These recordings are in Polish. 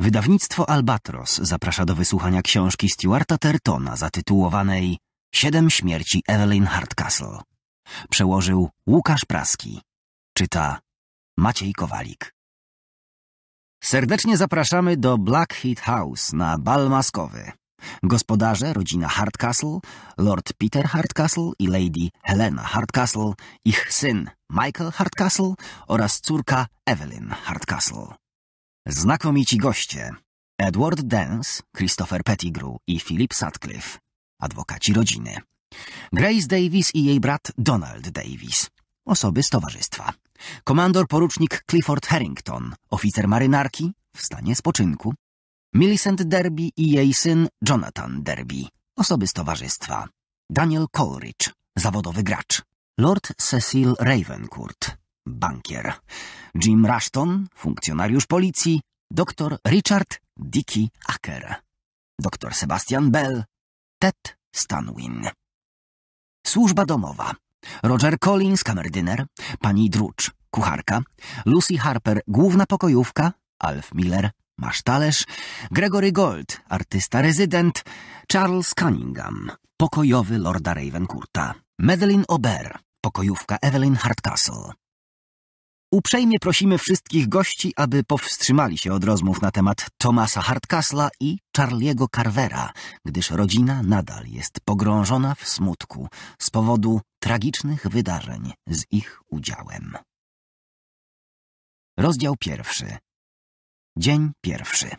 Wydawnictwo Albatros zaprasza do wysłuchania książki Stuarta Tertona zatytułowanej Siedem śmierci Evelyn Hardcastle. Przełożył Łukasz Praski. Czyta Maciej Kowalik. Serdecznie zapraszamy do Black Heat House na bal maskowy. Gospodarze, rodzina Hardcastle, Lord Peter Hardcastle i Lady Helena Hardcastle, ich syn Michael Hardcastle oraz córka Evelyn Hardcastle. Znakomici goście Edward Dance, Christopher Pettigrew i Philip Sutcliffe, adwokaci rodziny. Grace Davis i jej brat Donald Davis, osoby z towarzystwa. Komandor porucznik Clifford Harrington, oficer marynarki w stanie spoczynku. Millicent Derby i jej syn Jonathan Derby, osoby z towarzystwa. Daniel Coleridge, zawodowy gracz. Lord Cecil Ravencourt, bankier. Jim Rushton, funkcjonariusz policji. Doktor Richard Dicky Acker. Doktor Sebastian Bell. Ted Stanwin. Służba domowa. Roger Collins, kamerdyner. Pani Drucz, kucharka. Lucy Harper, główna pokojówka. Alf Miller, masz talerz. Gregory Gold, artysta rezydent. Charles Cunningham, pokojowy lorda Ravencourta. Madeleine Ober, pokojówka Evelyn Hardcastle. Uprzejmie prosimy wszystkich gości, aby powstrzymali się od rozmów na temat Thomasa Hardcastla i Charliego Carvera, gdyż rodzina nadal jest pogrążona w smutku z powodu tragicznych wydarzeń z ich udziałem. Rozdział pierwszy. Dzień pierwszy.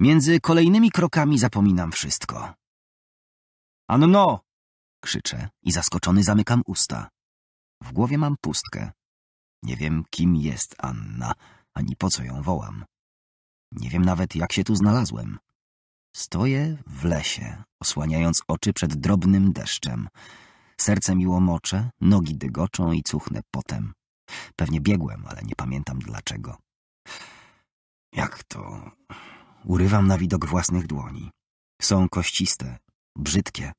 Między kolejnymi krokami zapominam wszystko. Anno! krzyczę i zaskoczony zamykam usta. W głowie mam pustkę. Nie wiem, kim jest Anna, ani po co ją wołam. Nie wiem nawet, jak się tu znalazłem. Stoję w lesie, osłaniając oczy przed drobnym deszczem. Serce mi łomocze, nogi dygoczą i cuchnę potem. Pewnie biegłem, ale nie pamiętam dlaczego. Jak to? Urywam na widok własnych dłoni. Są kościste, brzydkie.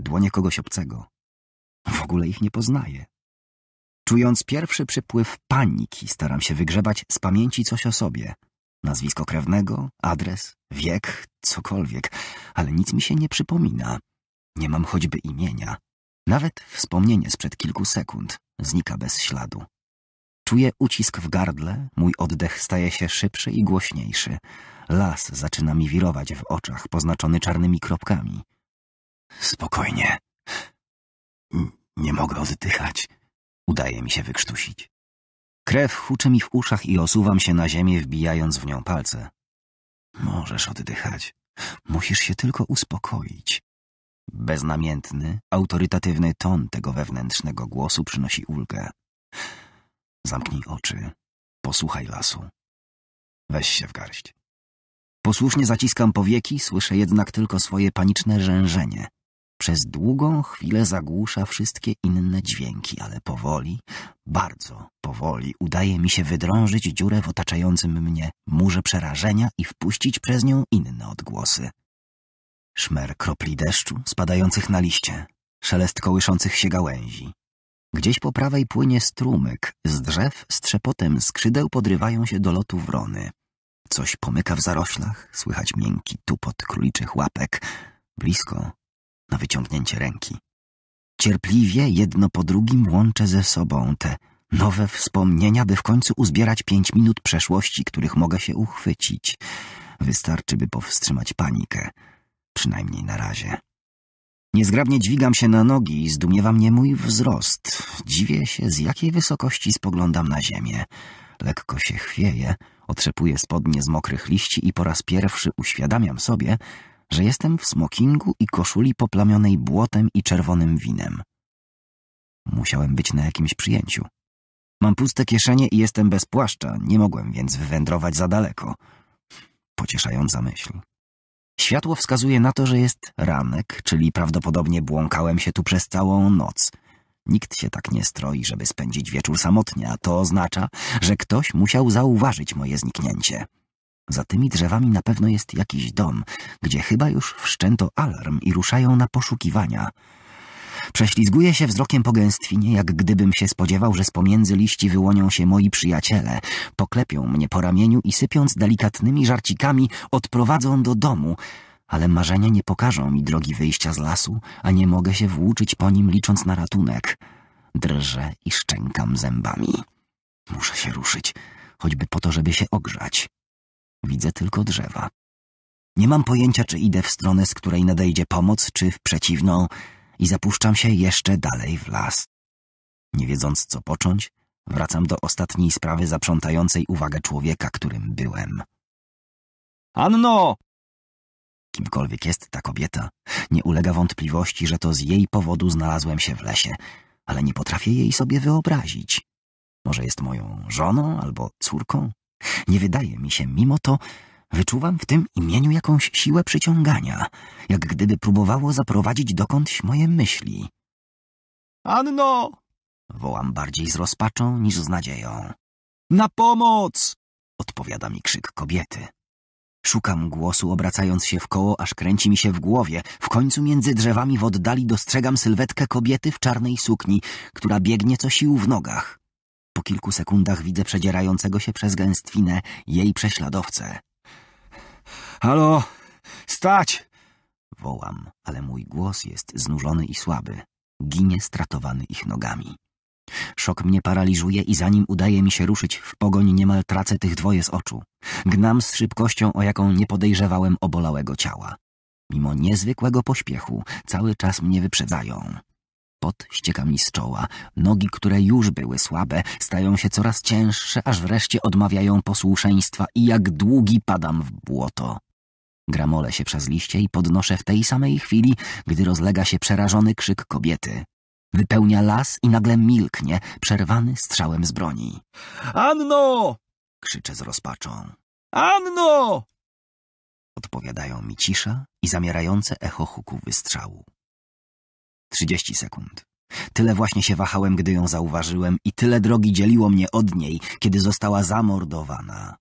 Dłonie kogoś obcego. W ogóle ich nie poznaję. Czując pierwszy przypływ paniki, staram się wygrzebać z pamięci coś o sobie. Nazwisko krewnego, adres, wiek, cokolwiek, ale nic mi się nie przypomina. Nie mam choćby imienia. Nawet wspomnienie sprzed kilku sekund znika bez śladu. Czuję ucisk w gardle, mój oddech staje się szybszy i głośniejszy. Las zaczyna mi wirować w oczach, poznaczony czarnymi kropkami. Spokojnie, nie mogę oddychać. Udaje mi się wykrztusić. Krew huczy mi w uszach i osuwam się na ziemię, wbijając w nią palce. Możesz oddychać. Musisz się tylko uspokoić. Beznamiętny, autorytatywny ton tego wewnętrznego głosu przynosi ulgę. Zamknij oczy. Posłuchaj lasu. Weź się w garść. Posłusznie zaciskam powieki, słyszę jednak tylko swoje paniczne rzężenie. Przez długą chwilę zagłusza wszystkie inne dźwięki, ale powoli, bardzo powoli udaje mi się wydrążyć dziurę w otaczającym mnie murze przerażenia i wpuścić przez nią inne odgłosy. Szmer kropli deszczu spadających na liście, szelest kołyszących się gałęzi. Gdzieś po prawej płynie strumyk, z drzew z trzepotem skrzydeł podrywają się do lotu wrony. Coś pomyka w zaroślach, słychać miękki tupot króliczych łapek. Blisko na wyciągnięcie ręki. Cierpliwie jedno po drugim łączę ze sobą te nowe wspomnienia, by w końcu uzbierać pięć minut przeszłości, których mogę się uchwycić. Wystarczy, by powstrzymać panikę, przynajmniej na razie. Niezgrabnie dźwigam się na nogi i zdumiewa mnie mój wzrost. Dziwię się, z jakiej wysokości spoglądam na ziemię. Lekko się chwieję, otrzepuję spodnie z mokrych liści i po raz pierwszy uświadamiam sobie, że jestem w smokingu i koszuli poplamionej błotem i czerwonym winem. Musiałem być na jakimś przyjęciu. Mam puste kieszenie i jestem bez płaszcza, nie mogłem więc wywędrować za daleko. Pocieszająca myśl. Światło wskazuje na to, że jest ranek, czyli prawdopodobnie błąkałem się tu przez całą noc. Nikt się tak nie stroi, żeby spędzić wieczór samotnie, a to oznacza, że ktoś musiał zauważyć moje zniknięcie. Za tymi drzewami na pewno jest jakiś dom, gdzie chyba już wszczęto alarm i ruszają na poszukiwania. Prześlizguję się wzrokiem po gęstwinie, jak gdybym się spodziewał, że z pomiędzy liści wyłonią się moi przyjaciele, poklepią mnie po ramieniu i sypiąc delikatnymi żarcikami odprowadzą do domu. Ale marzenia nie pokażą mi drogi wyjścia z lasu, a nie mogę się włóczyć po nim licząc na ratunek. Drżę i szczękam zębami. Muszę się ruszyć, choćby po to, żeby się ogrzać. Widzę tylko drzewa. Nie mam pojęcia, czy idę w stronę, z której nadejdzie pomoc, czy w przeciwną, i zapuszczam się jeszcze dalej w las. Nie wiedząc, co począć, wracam do ostatniej sprawy zaprzątającej uwagę człowieka, którym byłem. Anno! Kimkolwiek jest ta kobieta, nie ulega wątpliwości, że to z jej powodu znalazłem się w lesie, ale nie potrafię jej sobie wyobrazić. Może jest moją żoną albo córką? Nie wydaje mi się, mimo to wyczuwam w tym imieniu jakąś siłę przyciągania, jak gdyby próbowało zaprowadzić dokądś moje myśli. Anno! Wołam bardziej z rozpaczą niż z nadzieją. Na pomoc! Odpowiada mi krzyk kobiety. Szukam głosu, obracając się w koło, aż kręci mi się w głowie. W końcu między drzewami w oddali dostrzegam sylwetkę kobiety w czarnej sukni, która biegnie co sił w nogach. Po kilku sekundach widzę przedzierającego się przez gęstwinę jej prześladowcę. Halo! Stać! Wołam, ale mój głos jest znużony i słaby. Ginie stratowany ich nogami. Szok mnie paraliżuje i zanim udaje mi się ruszyć w pogoń, niemal tracę tych dwoje z oczu. Gnam z szybkością, o jaką nie podejrzewałem obolałego ciała. Mimo niezwykłego pośpiechu, cały czas mnie wyprzedzają. Pot ścieka mi z czoła. Nogi, które już były słabe, stają się coraz cięższe, aż wreszcie odmawiają posłuszeństwa i jak długi padam w błoto. Gramolę się przez liście i podnoszę w tej samej chwili, gdy rozlega się przerażony krzyk kobiety. Wypełnia las i nagle milknie, przerwany strzałem z broni. Anno! krzyczę z rozpaczą. Anno! Odpowiadają mi cisza i zamierające echo huku wystrzału. 30 sekund. Tyle właśnie się wahałem, gdy ją zauważyłem i tyle drogi dzieliło mnie od niej, kiedy została zamordowana.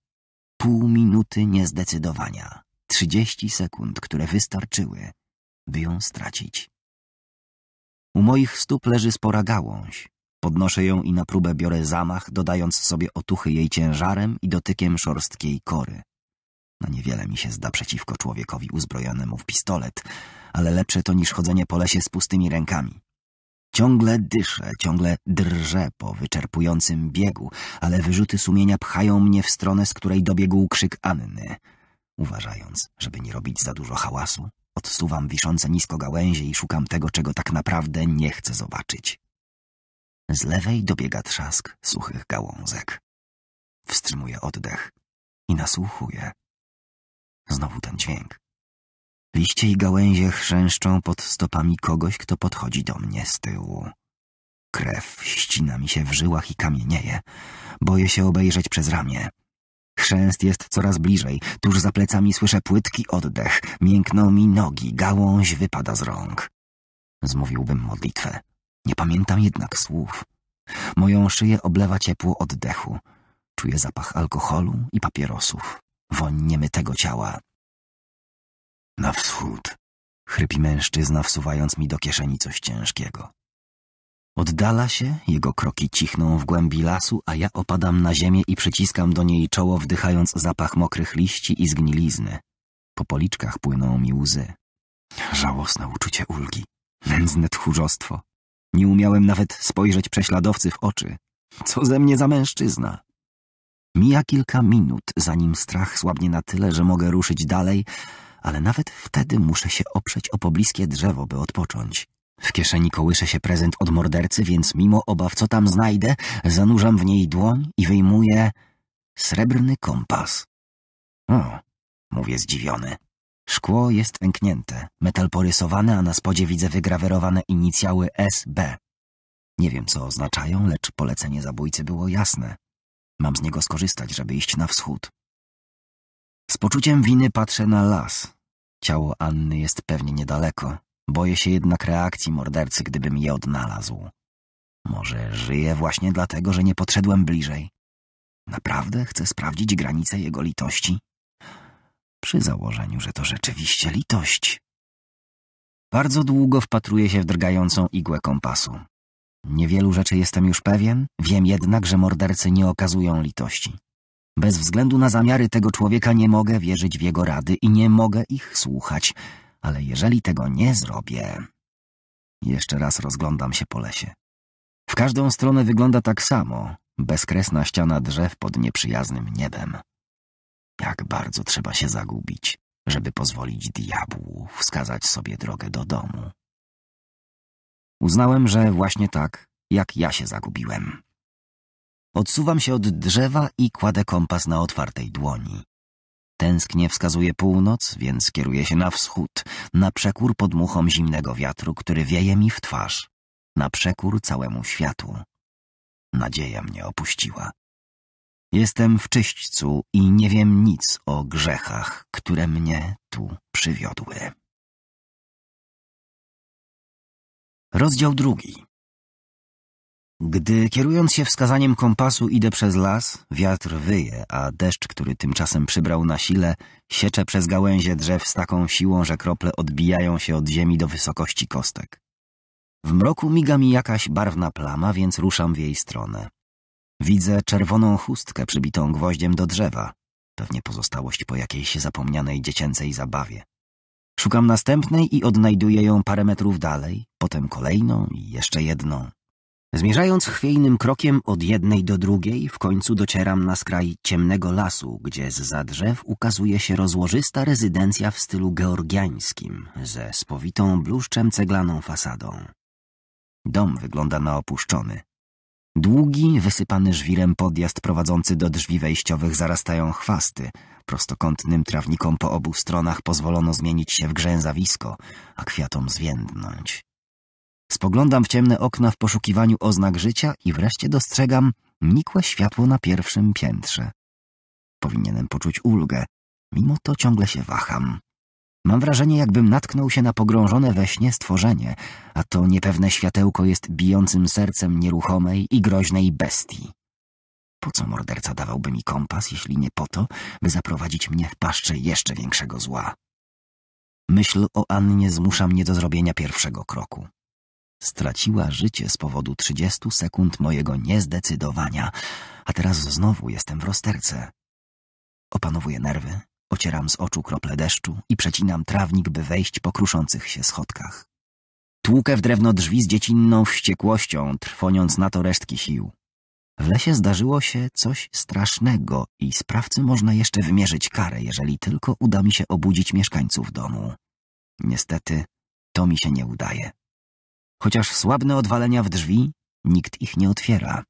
Pół minuty niezdecydowania. 30 sekund, które wystarczyły, by ją stracić. U moich stóp leży spora gałąź. Podnoszę ją i na próbę biorę zamach, dodając sobie otuchy jej ciężarem i dotykiem szorstkiej kory. No niewiele mi się zda przeciwko człowiekowi uzbrojonemu w pistolet – ale lepsze to niż chodzenie po lesie z pustymi rękami. Ciągle dyszę, ciągle drżę po wyczerpującym biegu, ale wyrzuty sumienia pchają mnie w stronę, z której dobiegł krzyk Anny. Uważając, żeby nie robić za dużo hałasu, odsuwam wiszące nisko gałęzie i szukam tego, czego tak naprawdę nie chcę zobaczyć. Z lewej dobiega trzask suchych gałązek. Wstrzymuję oddech i nasłuchuję. Znowu ten dźwięk. Liście i gałęzie chrzęszczą pod stopami kogoś, kto podchodzi do mnie z tyłu. Krew ścina mi się w żyłach i kamienieje. Boję się obejrzeć przez ramię. Chrzęst jest coraz bliżej, tuż za plecami słyszę płytki oddech. Miękną mi nogi, gałąź wypada z rąk. Zmówiłbym modlitwę. Nie pamiętam jednak słów. Moją szyję oblewa ciepło oddechu. Czuję zapach alkoholu i papierosów. Woń niemytego ciała. Na wschód, chrypi mężczyzna, wsuwając mi do kieszeni coś ciężkiego. Oddala się, jego kroki cichną w głębi lasu, a ja opadam na ziemię i przyciskam do niej czoło, wdychając zapach mokrych liści i zgnilizny. Po policzkach płyną mi łzy. Żałosne uczucie ulgi, nędzne tchórzostwo. Nie umiałem nawet spojrzeć prześladowcy w oczy. Co ze mnie za mężczyzna? Mija kilka minut, zanim strach słabnie na tyle, że mogę ruszyć dalej, ale nawet wtedy muszę się oprzeć o pobliskie drzewo, by odpocząć. W kieszeni kołysze się prezent od mordercy, więc mimo obaw, co tam znajdę, zanurzam w niej dłoń i wyjmuję srebrny kompas. O, mówię zdziwiony. Szkło jest pęknięte, metal porysowany, a na spodzie widzę wygrawerowane inicjały SB. Nie wiem, co oznaczają, lecz polecenie zabójcy było jasne. Mam z niego skorzystać, żeby iść na wschód. Z poczuciem winy patrzę na las. Ciało Anny jest pewnie niedaleko. Boję się jednak reakcji mordercy, gdybym je odnalazł. Może żyje właśnie dlatego, że nie podszedłem bliżej. Naprawdę chcę sprawdzić granice jego litości? Przy założeniu, że to rzeczywiście litość. Bardzo długo wpatruję się w drgającą igłę kompasu. Niewielu rzeczy jestem już pewien, wiem jednak, że mordercy nie okazują litości. Bez względu na zamiary tego człowieka nie mogę wierzyć w jego rady i nie mogę ich słuchać, ale jeżeli tego nie zrobię... Jeszcze raz rozglądam się po lesie. W każdą stronę wygląda tak samo, bezkresna ściana drzew pod nieprzyjaznym niebem. Jak bardzo trzeba się zagubić, żeby pozwolić diabłu wskazać sobie drogę do domu. Uznałem, że właśnie tak, jak ja się zagubiłem. Odsuwam się od drzewa i kładę kompas na otwartej dłoni. Tęsknie wskazuje północ, więc kieruję się na wschód, na przekór podmuchom zimnego wiatru, który wieje mi w twarz, na przekór całemu światu. Nadzieja mnie opuściła. Jestem w czyśćcu i nie wiem nic o grzechach, które mnie tu przywiodły. Rozdział drugi. Gdy kierując się wskazaniem kompasu idę przez las, wiatr wyje, a deszcz, który tymczasem przybrał na sile, siecze przez gałęzie drzew z taką siłą, że krople odbijają się od ziemi do wysokości kostek. W mroku miga mi jakaś barwna plama, więc ruszam w jej stronę. Widzę czerwoną chustkę przybitą gwoździem do drzewa, pewnie pozostałość po jakiejś zapomnianej dziecięcej zabawie. Szukam następnej i odnajduję ją parę metrów dalej, potem kolejną i jeszcze jedną. Zmierzając chwiejnym krokiem od jednej do drugiej, w końcu docieram na skraj ciemnego lasu, gdzie z za drzew ukazuje się rozłożysta rezydencja w stylu georgiańskim, ze spowitą bluszczem ceglaną fasadą. Dom wygląda na opuszczony. Długi, wysypany żwirem podjazd prowadzący do drzwi wejściowych zarastają chwasty. Prostokątnym trawnikom po obu stronach pozwolono zmienić się w grzęzawisko, a kwiatom zwiędnąć. Spoglądam w ciemne okna w poszukiwaniu oznak życia i wreszcie dostrzegam nikłe światło na pierwszym piętrze. Powinienem poczuć ulgę, mimo to ciągle się waham. Mam wrażenie, jakbym natknął się na pogrążone we śnie stworzenie, a to niepewne światełko jest bijącym sercem nieruchomej i groźnej bestii. Po co morderca dawałby mi kompas, jeśli nie po to, by zaprowadzić mnie w paszczę jeszcze większego zła? Myśl o Annie zmusza mnie do zrobienia pierwszego kroku. Straciła życie z powodu 30 sekund mojego niezdecydowania, a teraz znowu jestem w rozterce. Opanowuję nerwy, ocieram z oczu krople deszczu i przecinam trawnik, by wejść po kruszących się schodkach. Tłukę w drewno drzwi z dziecinną wściekłością, trwoniąc na to resztki sił. W lesie zdarzyło się coś strasznego i sprawcy można jeszcze wymierzyć karę, jeżeli tylko uda mi się obudzić mieszkańców domu. Niestety, to mi się nie udaje. Chociaż słabne odwalenia w drzwi, nikt ich nie otwiera.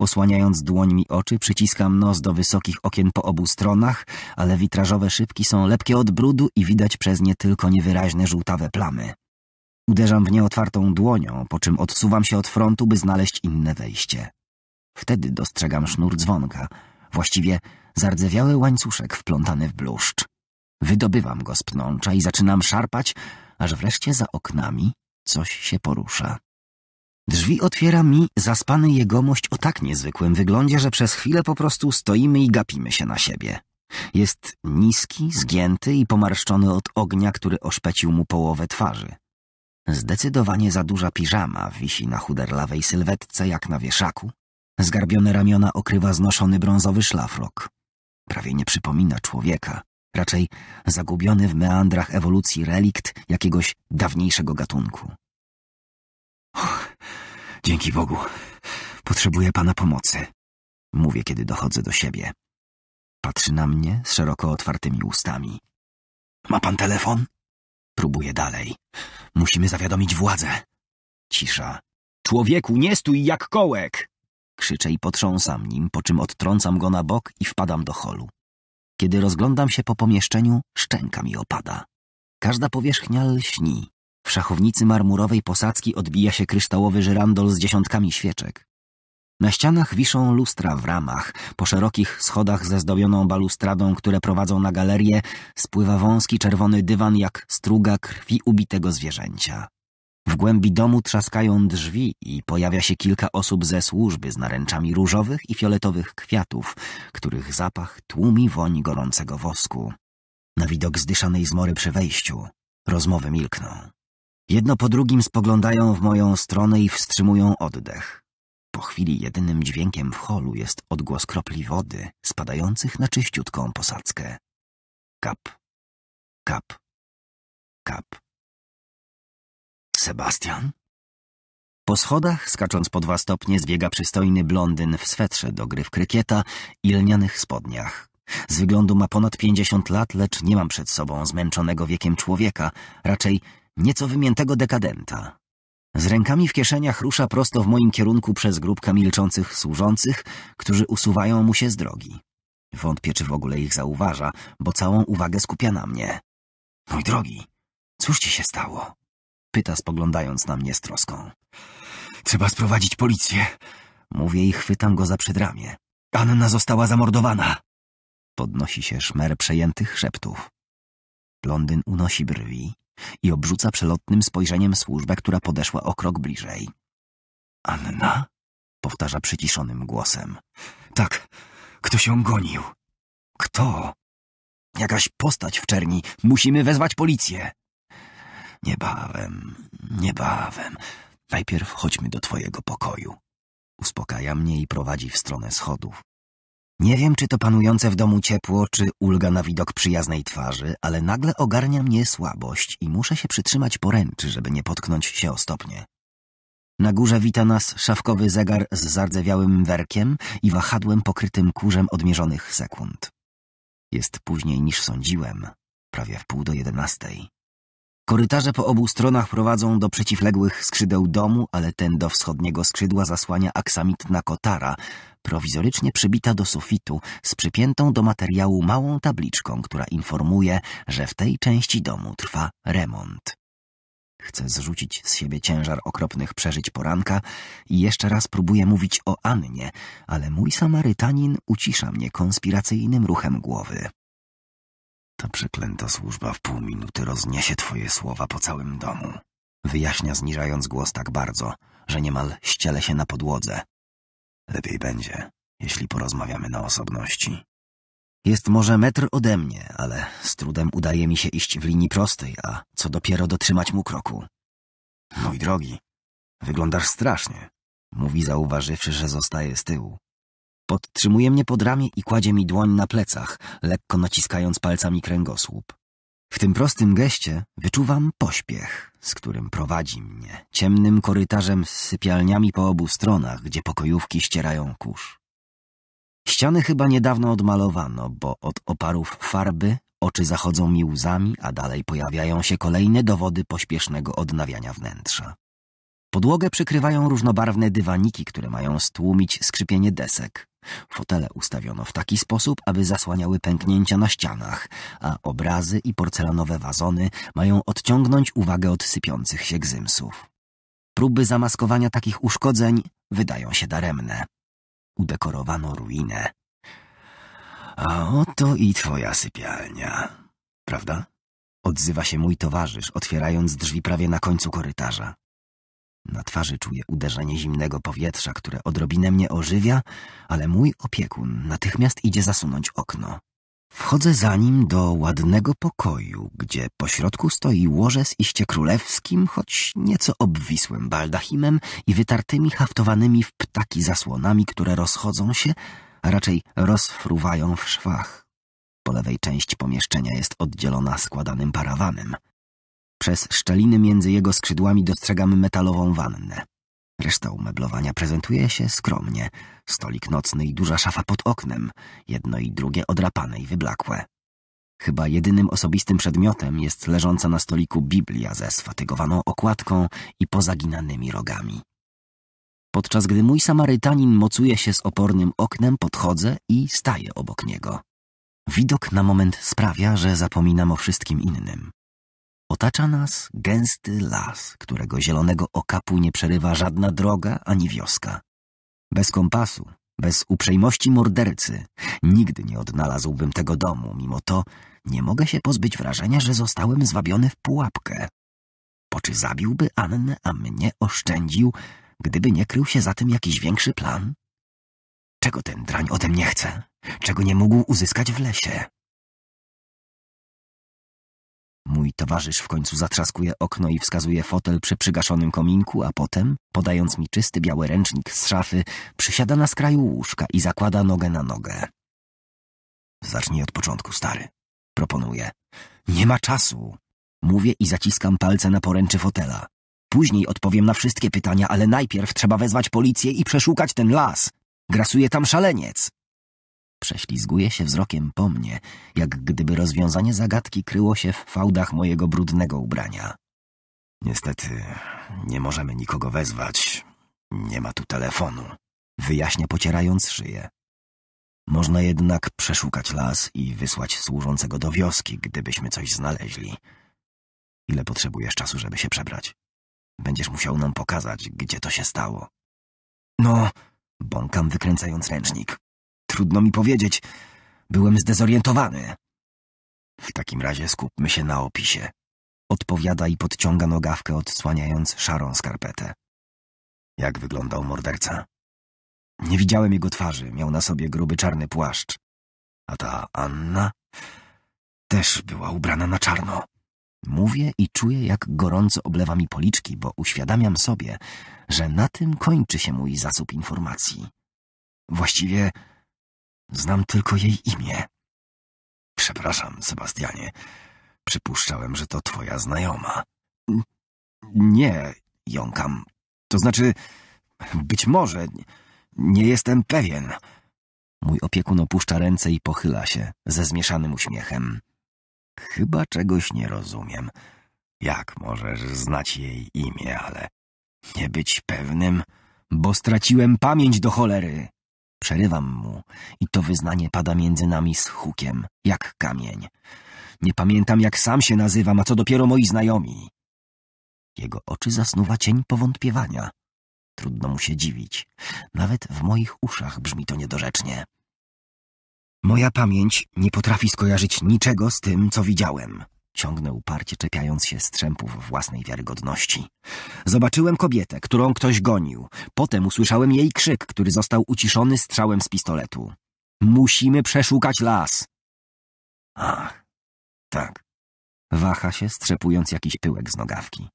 Osłaniając dłońmi oczy, przyciskam nos do wysokich okien po obu stronach, ale witrażowe szybki są lepkie od brudu i widać przez nie tylko niewyraźne żółtawe plamy. Uderzam w nieotwartą dłonią, po czym odsuwam się od frontu, by znaleźć inne wejście. Wtedy dostrzegam sznur dzwonka, właściwie zardzewiały łańcuszek wplątany w bluszcz. Wydobywam go z pnącza i zaczynam szarpać, aż wreszcie za oknami Coś się porusza. Drzwi otwiera mi zaspany jegomość o tak niezwykłym wyglądzie, że przez chwilę po prostu stoimy i gapimy się na siebie. Jest niski, zgięty i pomarszczony od ognia, który oszpecił mu połowę twarzy. Zdecydowanie za duża piżama wisi na chuderlawej sylwetce jak na wieszaku. Zgarbione ramiona okrywa znoszony brązowy szlafrok. Prawie nie przypomina człowieka raczej zagubiony w meandrach ewolucji relikt jakiegoś dawniejszego gatunku. Och, dzięki Bogu, potrzebuję Pana pomocy, mówię, kiedy dochodzę do siebie. Patrzy na mnie z szeroko otwartymi ustami. Ma pan telefon? Próbuję dalej. Musimy zawiadomić władzę. Cisza. Człowieku, nie stój jak kołek! Krzyczę i potrząsam nim, po czym odtrącam go na bok i wpadam do holu. Kiedy rozglądam się po pomieszczeniu, szczęka mi opada. Każda powierzchnia lśni. W szachownicy marmurowej posadzki odbija się kryształowy żyrandol z dziesiątkami świeczek. Na ścianach wiszą lustra w ramach. Po szerokich schodach ze zdobioną balustradą, które prowadzą na galerię, spływa wąski czerwony dywan jak struga krwi ubitego zwierzęcia. W głębi domu trzaskają drzwi i pojawia się kilka osób ze służby z naręczami różowych i fioletowych kwiatów, których zapach tłumi woń gorącego wosku. Na widok zdyszanej zmory przy wejściu rozmowy milkną. Jedno po drugim spoglądają w moją stronę i wstrzymują oddech. Po chwili jedynym dźwiękiem w holu jest odgłos kropli wody spadających na czyściutką posadzkę. Kap, kap, kap. Sebastian? Po schodach, skacząc po dwa stopnie, zbiega przystojny blondyn w swetrze do gry w krykieta i lnianych spodniach. Z wyglądu ma ponad pięćdziesiąt lat, lecz nie mam przed sobą zmęczonego wiekiem człowieka, raczej nieco wymiętego dekadenta. Z rękami w kieszeniach rusza prosto w moim kierunku przez grupkę milczących służących, którzy usuwają mu się z drogi. Wątpię, czy w ogóle ich zauważa, bo całą uwagę skupia na mnie. Mój drogi, cóż ci się stało? Pyta spoglądając na mnie z troską. Trzeba sprowadzić policję. Mówię i chwytam go za przedramię. Anna została zamordowana. Podnosi się szmer przejętych szeptów. Londyn unosi brwi i obrzuca przelotnym spojrzeniem służbę, która podeszła o krok bliżej. Anna? Powtarza przyciszonym głosem. Tak, ktoś ją gonił. Kto? Jakaś postać w czerni. Musimy wezwać policję. Niebawem, niebawem. Najpierw chodźmy do twojego pokoju. Uspokaja mnie i prowadzi w stronę schodów. Nie wiem, czy to panujące w domu ciepło, czy ulga na widok przyjaznej twarzy, ale nagle ogarnia mnie słabość i muszę się przytrzymać poręczy, żeby nie potknąć się o stopnie. Na górze wita nas szafkowy zegar z zardzewiałym werkiem i wahadłem pokrytym kurzem odmierzonych sekund. Jest później niż sądziłem, prawie w pół do jedenastej. Korytarze po obu stronach prowadzą do przeciwległych skrzydeł domu, ale ten do wschodniego skrzydła zasłania aksamitna kotara, prowizorycznie przybita do sufitu, z przypiętą do materiału małą tabliczką, która informuje, że w tej części domu trwa remont. Chcę zrzucić z siebie ciężar okropnych przeżyć poranka i jeszcze raz próbuję mówić o Annie, ale mój Samarytanin ucisza mnie konspiracyjnym ruchem głowy. Ta przeklęta służba w pół minuty rozniesie twoje słowa po całym domu. Wyjaśnia zniżając głos tak bardzo, że niemal ściele się na podłodze. Lepiej będzie, jeśli porozmawiamy na osobności. Jest może metr ode mnie, ale z trudem udaje mi się iść w linii prostej, a co dopiero dotrzymać mu kroku. Mój drogi, wyglądasz strasznie, mówi zauważywszy, że zostaje z tyłu. Podtrzymuje mnie pod ramię i kładzie mi dłoń na plecach, lekko naciskając palcami kręgosłup. W tym prostym geście wyczuwam pośpiech, z którym prowadzi mnie, ciemnym korytarzem z sypialniami po obu stronach, gdzie pokojówki ścierają kurz. Ściany chyba niedawno odmalowano, bo od oparów farby oczy zachodzą mi łzami, a dalej pojawiają się kolejne dowody pośpiesznego odnawiania wnętrza. Podłogę przykrywają różnobarwne dywaniki, które mają stłumić skrzypienie desek. Fotele ustawiono w taki sposób, aby zasłaniały pęknięcia na ścianach, a obrazy i porcelanowe wazony mają odciągnąć uwagę od sypiących się gzymsów. Próby zamaskowania takich uszkodzeń wydają się daremne. Udekorowano ruinę. A oto i twoja sypialnia, prawda? Odzywa się mój towarzysz, otwierając drzwi prawie na końcu korytarza. Na twarzy czuję uderzenie zimnego powietrza, które odrobinę mnie ożywia, ale mój opiekun natychmiast idzie zasunąć okno. Wchodzę za nim do ładnego pokoju, gdzie pośrodku stoi łoże z iście królewskim, choć nieco obwisłym baldachimem i wytartymi haftowanymi w ptaki zasłonami, które rozchodzą się, a raczej rozfruwają w szwach. Po lewej części pomieszczenia jest oddzielona składanym parawanem – przez szczeliny między jego skrzydłami dostrzegamy metalową wannę. Reszta umeblowania prezentuje się skromnie. Stolik nocny i duża szafa pod oknem, jedno i drugie odrapane i wyblakłe. Chyba jedynym osobistym przedmiotem jest leżąca na stoliku Biblia ze sfatygowaną okładką i pozaginanymi rogami. Podczas gdy mój Samarytanin mocuje się z opornym oknem, podchodzę i staję obok niego. Widok na moment sprawia, że zapominam o wszystkim innym. Otacza nas gęsty las, którego zielonego okapu nie przerywa żadna droga ani wioska. Bez kompasu, bez uprzejmości mordercy, nigdy nie odnalazłbym tego domu, mimo to nie mogę się pozbyć wrażenia, że zostałem zwabiony w pułapkę. czy zabiłby Annę, a mnie oszczędził, gdyby nie krył się za tym jakiś większy plan? Czego ten drań ode mnie chce? Czego nie mógł uzyskać w lesie? Mój towarzysz w końcu zatrzaskuje okno i wskazuje fotel przy przygaszonym kominku, a potem, podając mi czysty biały ręcznik z szafy, przysiada na skraju łóżka i zakłada nogę na nogę. Zacznij od początku, stary. Proponuję. Nie ma czasu. Mówię i zaciskam palce na poręczy fotela. Później odpowiem na wszystkie pytania, ale najpierw trzeba wezwać policję i przeszukać ten las. Grasuje tam szaleniec. Prześlizguje się wzrokiem po mnie, jak gdyby rozwiązanie zagadki kryło się w fałdach mojego brudnego ubrania. Niestety, nie możemy nikogo wezwać. Nie ma tu telefonu. Wyjaśnia pocierając szyję. Można jednak przeszukać las i wysłać służącego do wioski, gdybyśmy coś znaleźli. Ile potrzebujesz czasu, żeby się przebrać? Będziesz musiał nam pokazać, gdzie to się stało. No, bąkam wykręcając ręcznik trudno mi powiedzieć. Byłem zdezorientowany. W takim razie skupmy się na opisie. Odpowiada i podciąga nogawkę, odsłaniając szarą skarpetę. Jak wyglądał morderca? Nie widziałem jego twarzy, miał na sobie gruby czarny płaszcz. A ta Anna też była ubrana na czarno. Mówię i czuję, jak gorąco oblewa mi policzki, bo uświadamiam sobie, że na tym kończy się mój zasób informacji. Właściwie Znam tylko jej imię. Przepraszam, Sebastianie. Przypuszczałem, że to twoja znajoma. Nie, jąkam. To znaczy, być może, nie jestem pewien. Mój opiekun opuszcza ręce i pochyla się, ze zmieszanym uśmiechem. Chyba czegoś nie rozumiem. Jak możesz znać jej imię, ale nie być pewnym, bo straciłem pamięć do cholery. Przerywam mu i to wyznanie pada między nami z hukiem, jak kamień. Nie pamiętam, jak sam się nazywam, a co dopiero moi znajomi. Jego oczy zasnuwa cień powątpiewania. Trudno mu się dziwić. Nawet w moich uszach brzmi to niedorzecznie. Moja pamięć nie potrafi skojarzyć niczego z tym, co widziałem. Ciągnę uparcie, czepiając się strzępów własnej wiarygodności. Zobaczyłem kobietę, którą ktoś gonił. Potem usłyszałem jej krzyk, który został uciszony strzałem z pistoletu. Musimy przeszukać las. Ach, tak. Waha się, strzepując jakiś pyłek z nogawki.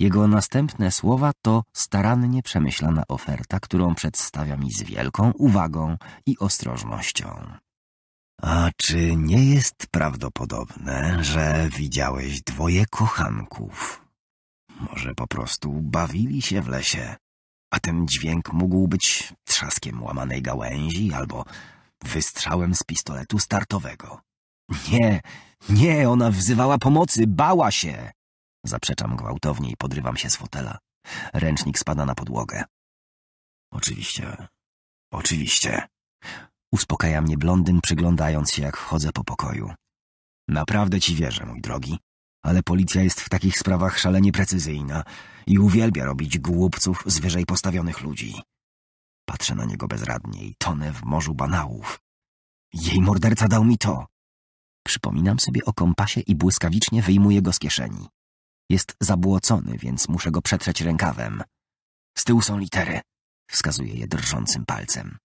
Jego następne słowa to starannie przemyślana oferta, którą przedstawia mi z wielką uwagą i ostrożnością. A czy nie jest prawdopodobne, że widziałeś dwoje kochanków? Może po prostu bawili się w lesie, a ten dźwięk mógł być trzaskiem łamanej gałęzi albo wystrzałem z pistoletu startowego. Nie, nie, ona wzywała pomocy, bała się! Zaprzeczam gwałtownie i podrywam się z fotela. Ręcznik spada na podłogę. Oczywiście, oczywiście. Uspokaja mnie blondyn, przyglądając się, jak wchodzę po pokoju. Naprawdę ci wierzę, mój drogi, ale policja jest w takich sprawach szalenie precyzyjna i uwielbia robić głupców z wyżej postawionych ludzi. Patrzę na niego bezradnie i tonę w morzu banałów. Jej morderca dał mi to! Przypominam sobie o kompasie i błyskawicznie wyjmuję go z kieszeni. Jest zabłocony, więc muszę go przetrzeć rękawem. Z tyłu są litery, wskazuje je drżącym palcem.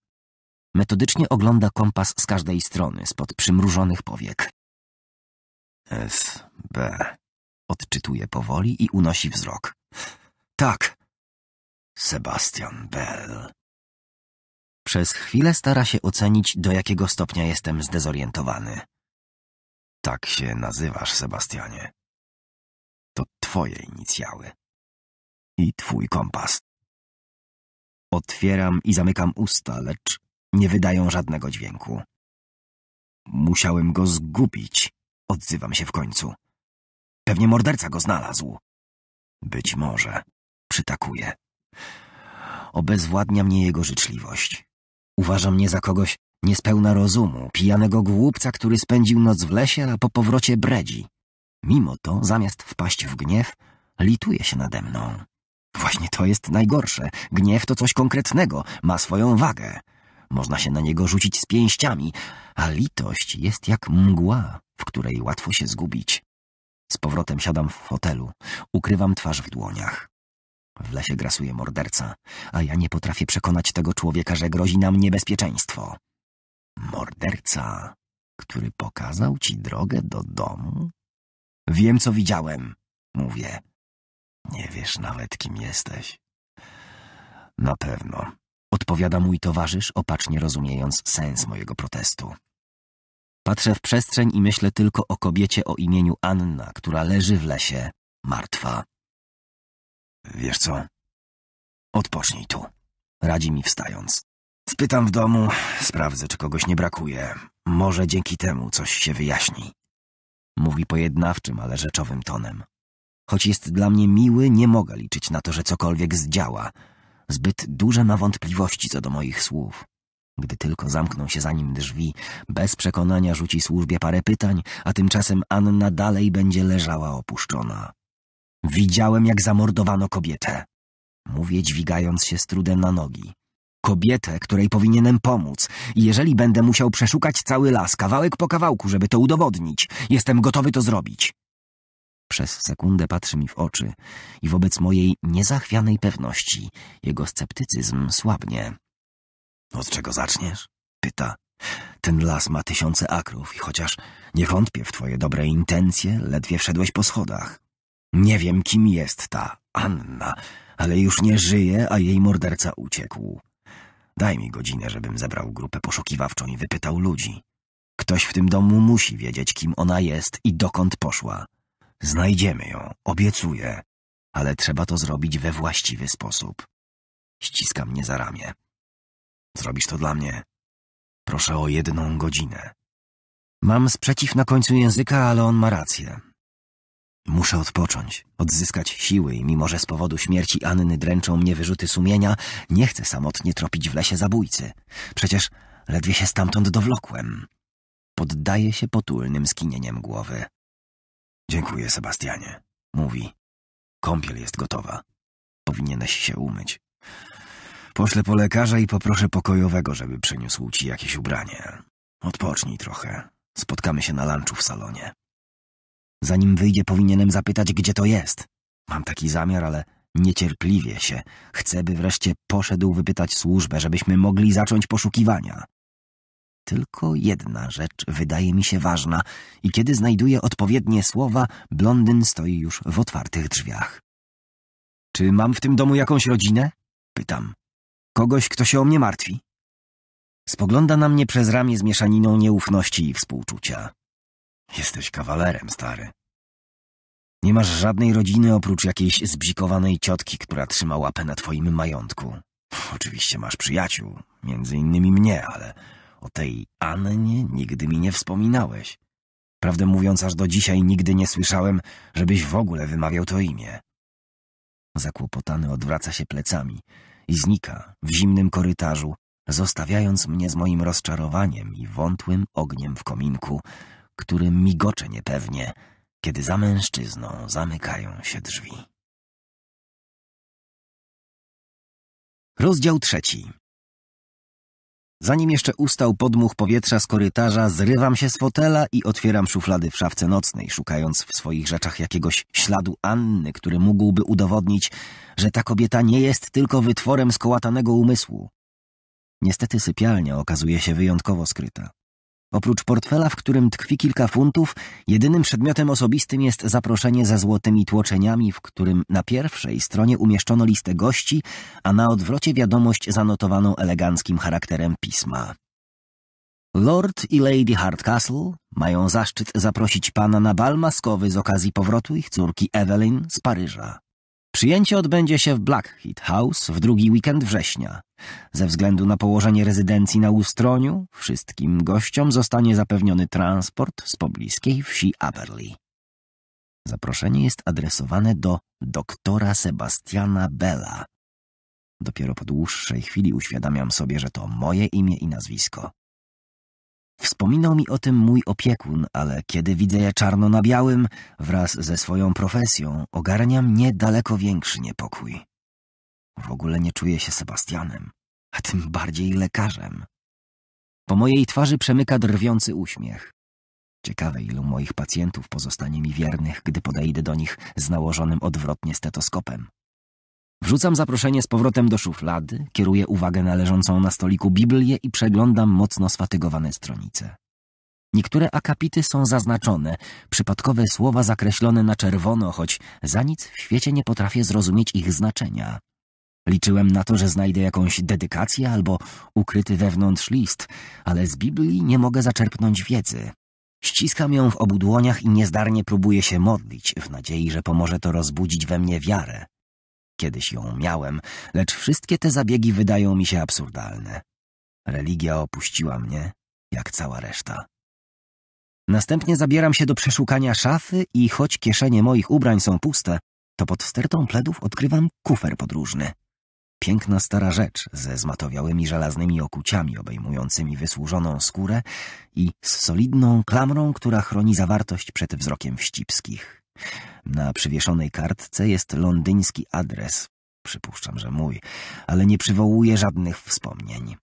Metodycznie ogląda kompas z każdej strony, spod przymrużonych powiek. S.B. B. Odczytuje powoli i unosi wzrok. Tak. Sebastian Bell. Przez chwilę stara się ocenić, do jakiego stopnia jestem zdezorientowany. Tak się nazywasz, Sebastianie. To twoje inicjały. I twój kompas. Otwieram i zamykam usta, lecz nie wydają żadnego dźwięku. Musiałem go zgubić, odzywam się w końcu. Pewnie morderca go znalazł. Być może, przytakuje. Obezwładnia mnie jego życzliwość. Uważa mnie za kogoś niespełna rozumu, pijanego głupca, który spędził noc w lesie, a po powrocie bredzi. Mimo to, zamiast wpaść w gniew, lituje się nade mną. Właśnie to jest najgorsze. Gniew to coś konkretnego, ma swoją wagę. Można się na niego rzucić z pięściami, a litość jest jak mgła, w której łatwo się zgubić. Z powrotem siadam w fotelu, ukrywam twarz w dłoniach. W lesie grasuje morderca, a ja nie potrafię przekonać tego człowieka, że grozi nam niebezpieczeństwo. Morderca, który pokazał ci drogę do domu? Wiem, co widziałem, mówię. Nie wiesz nawet, kim jesteś. Na pewno odpowiada mój towarzysz, opacznie rozumiejąc sens mojego protestu. Patrzę w przestrzeń i myślę tylko o kobiecie o imieniu Anna, która leży w lesie, martwa. Wiesz co? Odpocznij tu. Radzi mi wstając. Spytam w domu, sprawdzę, czy kogoś nie brakuje. Może dzięki temu coś się wyjaśni. Mówi pojednawczym, ale rzeczowym tonem. Choć jest dla mnie miły, nie mogę liczyć na to, że cokolwiek zdziała. Zbyt duże ma wątpliwości co do moich słów. Gdy tylko zamkną się za nim drzwi, bez przekonania rzuci służbie parę pytań, a tymczasem Anna dalej będzie leżała opuszczona. Widziałem, jak zamordowano kobietę. Mówię, dźwigając się z trudem na nogi. Kobietę, której powinienem pomóc. I jeżeli będę musiał przeszukać cały las, kawałek po kawałku, żeby to udowodnić, jestem gotowy to zrobić. Przez sekundę patrzy mi w oczy i wobec mojej niezachwianej pewności jego sceptycyzm słabnie. Od czego zaczniesz? Pyta. Ten las ma tysiące akrów i chociaż nie wątpię w twoje dobre intencje, ledwie wszedłeś po schodach. Nie wiem, kim jest ta Anna, ale już nie żyje, a jej morderca uciekł. Daj mi godzinę, żebym zebrał grupę poszukiwawczą i wypytał ludzi. Ktoś w tym domu musi wiedzieć, kim ona jest i dokąd poszła. Znajdziemy ją, obiecuję, ale trzeba to zrobić we właściwy sposób. Ściska mnie za ramię. Zrobisz to dla mnie. Proszę o jedną godzinę. Mam sprzeciw na końcu języka, ale on ma rację. Muszę odpocząć, odzyskać siły i mimo, że z powodu śmierci Anny dręczą mnie wyrzuty sumienia, nie chcę samotnie tropić w lesie zabójcy. Przecież ledwie się stamtąd dowlokłem. Poddaję się potulnym skinieniem głowy. Dziękuję, Sebastianie, mówi. Kąpiel jest gotowa. Powinieneś się umyć. Poślę po lekarza i poproszę pokojowego, żeby przyniósł ci jakieś ubranie. Odpocznij trochę. Spotkamy się na lunchu w salonie. Zanim wyjdzie, powinienem zapytać, gdzie to jest. Mam taki zamiar, ale niecierpliwie się. Chcę, by wreszcie poszedł wypytać służbę, żebyśmy mogli zacząć poszukiwania. Tylko jedna rzecz wydaje mi się ważna i kiedy znajduję odpowiednie słowa, blondyn stoi już w otwartych drzwiach. Czy mam w tym domu jakąś rodzinę? Pytam. Kogoś, kto się o mnie martwi? Spogląda na mnie przez ramię z mieszaniną nieufności i współczucia. Jesteś kawalerem, stary. Nie masz żadnej rodziny oprócz jakiejś zbzikowanej ciotki, która trzyma łapę na twoim majątku. Oczywiście masz przyjaciół, między innymi mnie, ale o tej Annie nigdy mi nie wspominałeś. Prawdę mówiąc, aż do dzisiaj nigdy nie słyszałem, żebyś w ogóle wymawiał to imię. Zakłopotany odwraca się plecami i znika w zimnym korytarzu, zostawiając mnie z moim rozczarowaniem i wątłym ogniem w kominku, który migocze niepewnie, kiedy za mężczyzną zamykają się drzwi. Rozdział trzeci Zanim jeszcze ustał podmuch powietrza z korytarza, zrywam się z fotela i otwieram szuflady w szafce nocnej, szukając w swoich rzeczach jakiegoś śladu Anny, który mógłby udowodnić, że ta kobieta nie jest tylko wytworem skołatanego umysłu. Niestety sypialnia okazuje się wyjątkowo skryta. Oprócz portfela, w którym tkwi kilka funtów, jedynym przedmiotem osobistym jest zaproszenie ze złotymi tłoczeniami, w którym na pierwszej stronie umieszczono listę gości, a na odwrocie wiadomość zanotowaną eleganckim charakterem pisma. Lord i Lady Hardcastle mają zaszczyt zaprosić pana na bal maskowy z okazji powrotu ich córki Evelyn z Paryża. Przyjęcie odbędzie się w Blackheath House w drugi weekend września. Ze względu na położenie rezydencji na Ustroniu, wszystkim gościom zostanie zapewniony transport z pobliskiej wsi Aberley. Zaproszenie jest adresowane do doktora Sebastiana Bella. Dopiero po dłuższej chwili uświadamiam sobie, że to moje imię i nazwisko. Wspominał mi o tym mój opiekun, ale kiedy widzę je czarno na białym, wraz ze swoją profesją, ogarnia mnie daleko większy niepokój. W ogóle nie czuję się Sebastianem, a tym bardziej lekarzem. Po mojej twarzy przemyka drwiący uśmiech. Ciekawe, ilu moich pacjentów pozostanie mi wiernych, gdy podejdę do nich z nałożonym odwrotnie stetoskopem. Wrzucam zaproszenie z powrotem do szuflady, kieruję uwagę na leżącą na stoliku Biblię i przeglądam mocno sfatygowane stronice. Niektóre akapity są zaznaczone, przypadkowe słowa zakreślone na czerwono, choć za nic w świecie nie potrafię zrozumieć ich znaczenia. Liczyłem na to, że znajdę jakąś dedykację albo ukryty wewnątrz list, ale z Biblii nie mogę zaczerpnąć wiedzy. Ściskam ją w obu dłoniach i niezdarnie próbuję się modlić, w nadziei, że pomoże to rozbudzić we mnie wiarę. Kiedyś ją miałem, lecz wszystkie te zabiegi wydają mi się absurdalne. Religia opuściła mnie, jak cała reszta. Następnie zabieram się do przeszukania szafy i choć kieszenie moich ubrań są puste, to pod stertą pledów odkrywam kufer podróżny. Piękna stara rzecz ze zmatowiałymi żelaznymi okuciami obejmującymi wysłużoną skórę i z solidną klamrą, która chroni zawartość przed wzrokiem wścibskich. Na przywieszonej kartce jest londyński adres. Przypuszczam, że mój, ale nie przywołuje żadnych wspomnień.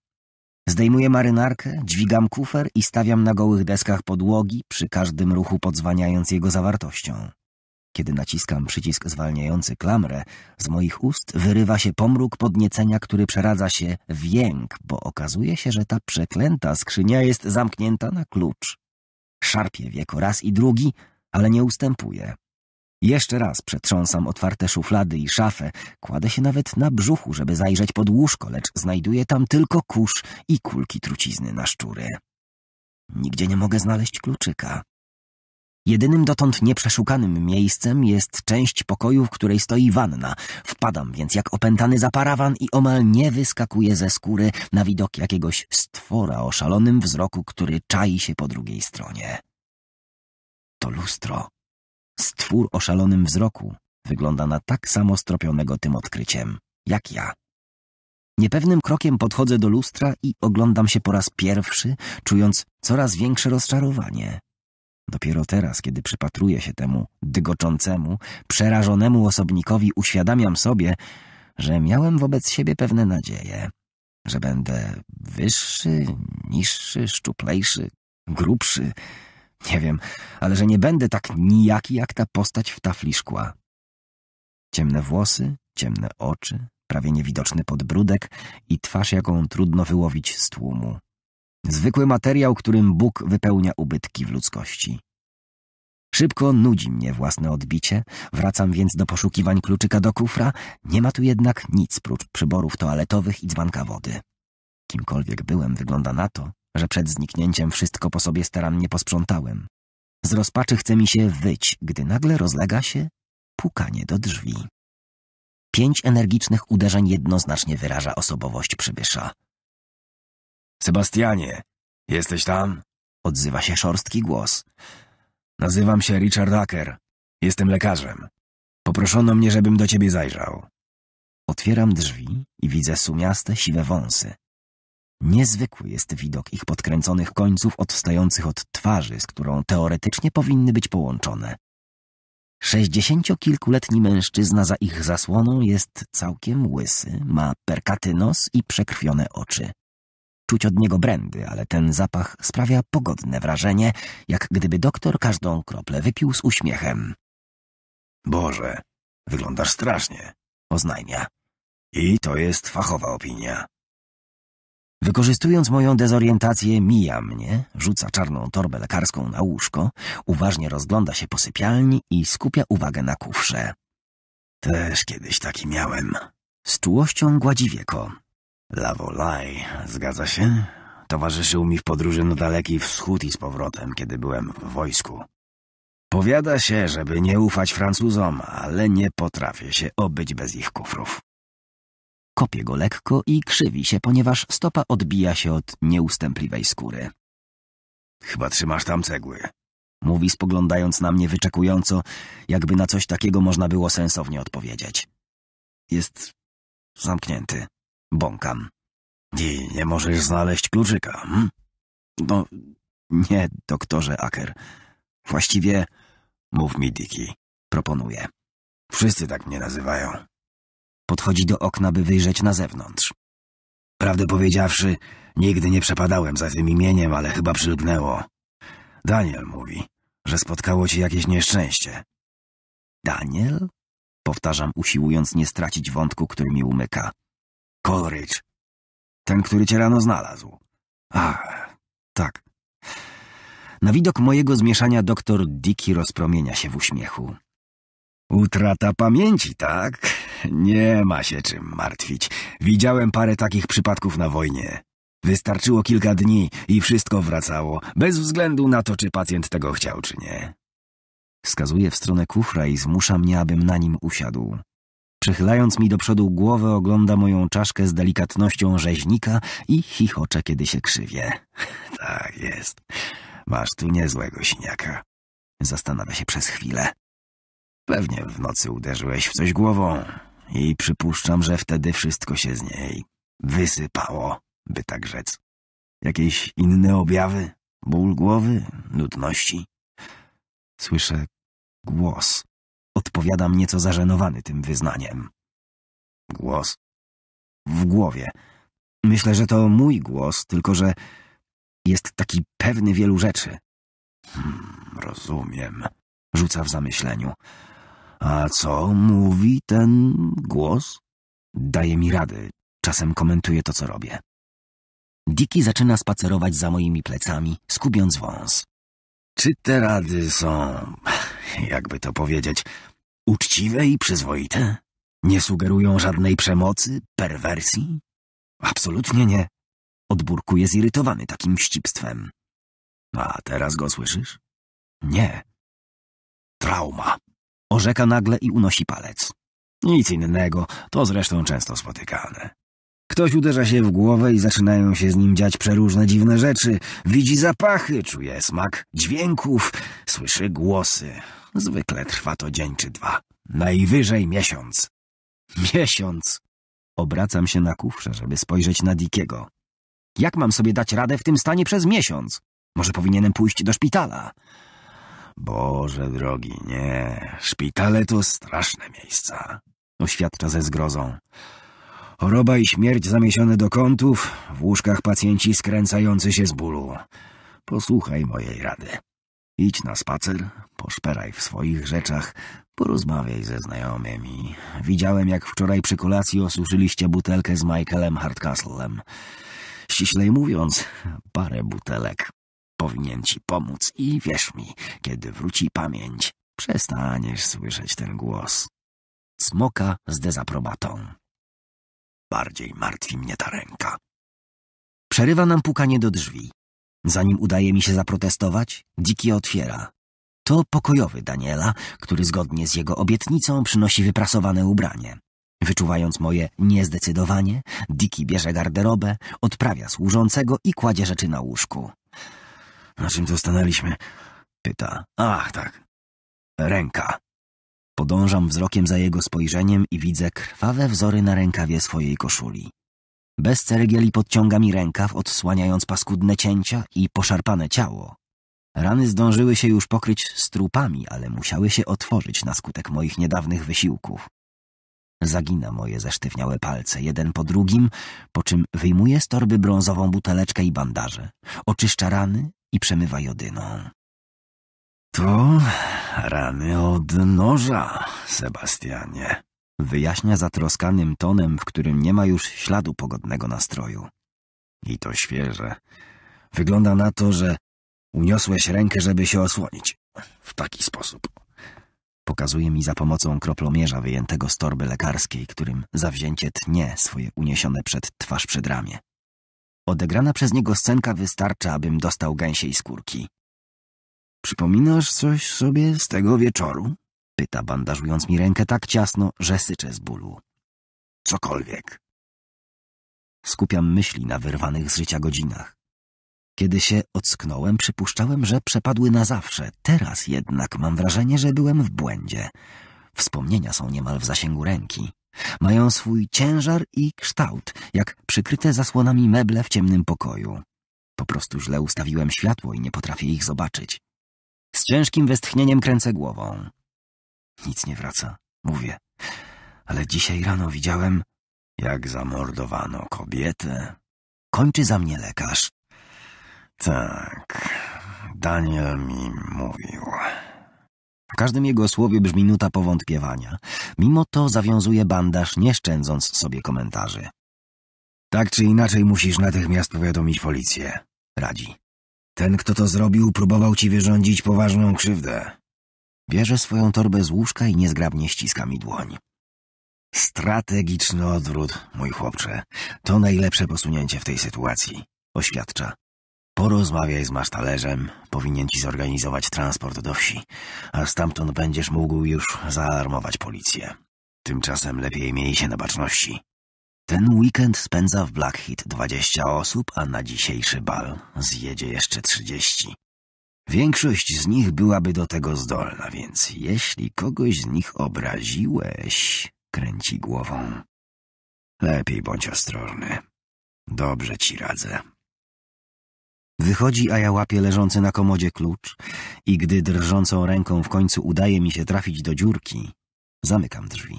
Zdejmuję marynarkę, dźwigam kufer i stawiam na gołych deskach podłogi, przy każdym ruchu podzwaniając jego zawartością. Kiedy naciskam przycisk zwalniający klamrę, z moich ust wyrywa się pomruk podniecenia, który przeradza się w jęk, bo okazuje się, że ta przeklęta skrzynia jest zamknięta na klucz. Szarpie wieko raz i drugi, ale nie ustępuję. Jeszcze raz przetrząsam otwarte szuflady i szafę, kładę się nawet na brzuchu, żeby zajrzeć pod łóżko, lecz znajduję tam tylko kurz i kulki trucizny na szczury. Nigdzie nie mogę znaleźć kluczyka. Jedynym dotąd nieprzeszukanym miejscem jest część pokoju, w której stoi wanna. Wpadam więc jak opętany za parawan i omal nie wyskakuje ze skóry na widok jakiegoś stwora o szalonym wzroku, który czai się po drugiej stronie. To lustro. Stwór o szalonym wzroku wygląda na tak samo stropionego tym odkryciem, jak ja. Niepewnym krokiem podchodzę do lustra i oglądam się po raz pierwszy, czując coraz większe rozczarowanie. Dopiero teraz, kiedy przypatruję się temu dygoczącemu, przerażonemu osobnikowi, uświadamiam sobie, że miałem wobec siebie pewne nadzieje, że będę wyższy, niższy, szczuplejszy, grubszy, nie wiem, ale że nie będę tak nijaki jak ta postać w tafli szkła. Ciemne włosy, ciemne oczy, prawie niewidoczny podbródek i twarz, jaką trudno wyłowić z tłumu. Zwykły materiał, którym Bóg wypełnia ubytki w ludzkości. Szybko nudzi mnie własne odbicie, wracam więc do poszukiwań kluczyka do kufra, nie ma tu jednak nic prócz przyborów toaletowych i dzbanka wody. Kimkolwiek byłem, wygląda na to, że przed zniknięciem wszystko po sobie starannie posprzątałem. Z rozpaczy chce mi się wyć, gdy nagle rozlega się pukanie do drzwi. Pięć energicznych uderzeń jednoznacznie wyraża osobowość przybysza. Sebastianie, jesteś tam? Odzywa się szorstki głos. Nazywam się Richard Aker. Jestem lekarzem. Poproszono mnie, żebym do ciebie zajrzał. Otwieram drzwi i widzę sumiaste, siwe wąsy, Niezwykły jest widok ich podkręconych końców odstających od twarzy, z którą teoretycznie powinny być połączone. Sześćdziesięciokilkuletni mężczyzna za ich zasłoną jest całkiem łysy, ma perkaty nos i przekrwione oczy. Czuć od niego brędy, ale ten zapach sprawia pogodne wrażenie, jak gdyby doktor każdą kroplę wypił z uśmiechem. Boże, wyglądasz strasznie, oznajmia. I to jest fachowa opinia. Wykorzystując moją dezorientację, mija mnie, rzuca czarną torbę lekarską na łóżko, uważnie rozgląda się po sypialni i skupia uwagę na kufrze. Też kiedyś taki miałem. Z czułością gładzi wieko. Lavolaj, zgadza się? Towarzyszył mi w podróży na daleki wschód i z powrotem, kiedy byłem w wojsku. Powiada się, żeby nie ufać Francuzom, ale nie potrafię się obyć bez ich kufrów. Kopie go lekko i krzywi się, ponieważ stopa odbija się od nieustępliwej skóry. Chyba trzymasz tam cegły. Mówi spoglądając na mnie wyczekująco, jakby na coś takiego można było sensownie odpowiedzieć. Jest zamknięty. Bąkam. I nie możesz znaleźć kluczyka, hm? No, nie, doktorze Aker. Właściwie... Mów mi, Diki. Proponuję. Wszyscy tak mnie nazywają. Podchodzi do okna, by wyjrzeć na zewnątrz. Prawdę powiedziawszy, nigdy nie przepadałem za tym imieniem, ale chyba przylgnęło. Daniel mówi, że spotkało ci jakieś nieszczęście. Daniel? Powtarzam, usiłując nie stracić wątku, który mi umyka. Coleridge. Ten, który cię rano znalazł. Ach, tak. Na widok mojego zmieszania doktor Dickie rozpromienia się w uśmiechu. Utrata pamięci, tak? Nie ma się czym martwić. Widziałem parę takich przypadków na wojnie. Wystarczyło kilka dni i wszystko wracało, bez względu na to, czy pacjent tego chciał, czy nie. Wskazuje w stronę kufra i zmusza mnie, abym na nim usiadł. Przechylając mi do przodu głowę, ogląda moją czaszkę z delikatnością rzeźnika i chichocze, kiedy się krzywie. Tak jest. Masz tu niezłego siniaka. Zastanawia się przez chwilę. Pewnie w nocy uderzyłeś w coś głową i przypuszczam, że wtedy wszystko się z niej wysypało, by tak rzec. Jakieś inne objawy? Ból głowy? Nudności? Słyszę głos. Odpowiadam nieco zażenowany tym wyznaniem. Głos. W głowie. Myślę, że to mój głos, tylko że jest taki pewny wielu rzeczy. Hmm, rozumiem. Rzuca w zamyśleniu. A co mówi ten głos? Daje mi rady, czasem komentuje to, co robię. Diki zaczyna spacerować za moimi plecami, skubiąc wąs. Czy te rady są, jakby to powiedzieć, uczciwe i przyzwoite? Nie sugerują żadnej przemocy, perwersji? Absolutnie nie. Odburkuje zirytowany takim wścibstwem. A teraz go słyszysz? Nie. Trauma. Orzeka nagle i unosi palec. Nic innego, to zresztą często spotykane. Ktoś uderza się w głowę i zaczynają się z nim dziać przeróżne dziwne rzeczy. Widzi zapachy, czuje smak dźwięków, słyszy głosy. Zwykle trwa to dzień czy dwa. Najwyżej miesiąc. Miesiąc! Obracam się na kufrze, żeby spojrzeć na Dickiego. Jak mam sobie dać radę w tym stanie przez miesiąc? Może powinienem pójść do szpitala? Boże drogi, nie. Szpitale to straszne miejsca, oświadcza ze zgrozą. Choroba i śmierć zamiesione do kątów, w łóżkach pacjenci skręcający się z bólu. Posłuchaj mojej rady. Idź na spacer, poszperaj w swoich rzeczach, porozmawiaj ze znajomymi. Widziałem, jak wczoraj przy kolacji osuszyliście butelkę z Michaelem Hardcastlem. Ściślej mówiąc, parę butelek. Powinien ci pomóc i wierz mi, kiedy wróci pamięć, przestaniesz słyszeć ten głos. Smoka z dezaprobatą. Bardziej martwi mnie ta ręka. Przerywa nam pukanie do drzwi. Zanim udaje mi się zaprotestować, Diki otwiera. To pokojowy Daniela, który zgodnie z jego obietnicą przynosi wyprasowane ubranie. Wyczuwając moje niezdecydowanie, Diki bierze garderobę, odprawia służącego i kładzie rzeczy na łóżku. Na czym to stanęliśmy? Pyta. Ach, tak. Ręka. Podążam wzrokiem za jego spojrzeniem i widzę krwawe wzory na rękawie swojej koszuli. Bez ceregieli podciąga mi rękaw, odsłaniając paskudne cięcia i poszarpane ciało. Rany zdążyły się już pokryć strupami, ale musiały się otworzyć na skutek moich niedawnych wysiłków. Zagina moje zesztywniałe palce, jeden po drugim, po czym wyjmuje z torby brązową buteleczkę i bandaże. Oczyszcza rany, i przemywa jodyną. To rany od noża, Sebastianie, wyjaśnia zatroskanym tonem, w którym nie ma już śladu pogodnego nastroju. I to świeże. Wygląda na to, że uniosłeś rękę, żeby się osłonić. W taki sposób. Pokazuje mi za pomocą kroplomierza wyjętego z torby lekarskiej, którym zawzięcie tnie swoje uniesione przed twarz przed ramię. Odegrana przez niego scenka wystarcza, abym dostał gęsiej skórki. Przypominasz coś sobie z tego wieczoru? Pyta, bandażując mi rękę tak ciasno, że syczę z bólu. Cokolwiek. Skupiam myśli na wyrwanych z życia godzinach. Kiedy się ocknąłem, przypuszczałem, że przepadły na zawsze. Teraz jednak mam wrażenie, że byłem w błędzie. Wspomnienia są niemal w zasięgu ręki. Mają swój ciężar i kształt, jak przykryte zasłonami meble w ciemnym pokoju. Po prostu źle ustawiłem światło i nie potrafię ich zobaczyć. Z ciężkim westchnieniem kręcę głową. Nic nie wraca, mówię. Ale dzisiaj rano widziałem, jak zamordowano kobietę. Kończy za mnie lekarz. Tak, Daniel mi mówił. W każdym jego słowie brzmi nuta powątpiewania. Mimo to zawiązuje bandaż, nie szczędząc sobie komentarzy. Tak czy inaczej musisz natychmiast powiadomić policję, radzi. Ten, kto to zrobił, próbował ci wyrządzić poważną krzywdę. Bierze swoją torbę z łóżka i niezgrabnie ściska mi dłoń. Strategiczny odwrót, mój chłopcze. To najlepsze posunięcie w tej sytuacji, oświadcza. Porozmawiaj z masztalerzem, powinien ci zorganizować transport do wsi, a stamtąd będziesz mógł już zaalarmować policję. Tymczasem lepiej miej się na baczności. Ten weekend spędza w Blackheath 20 osób, a na dzisiejszy bal zjedzie jeszcze 30. Większość z nich byłaby do tego zdolna, więc jeśli kogoś z nich obraziłeś, kręci głową. Lepiej bądź ostrożny. Dobrze ci radzę. Wychodzi, a ja łapię leżący na komodzie klucz i gdy drżącą ręką w końcu udaje mi się trafić do dziurki, zamykam drzwi.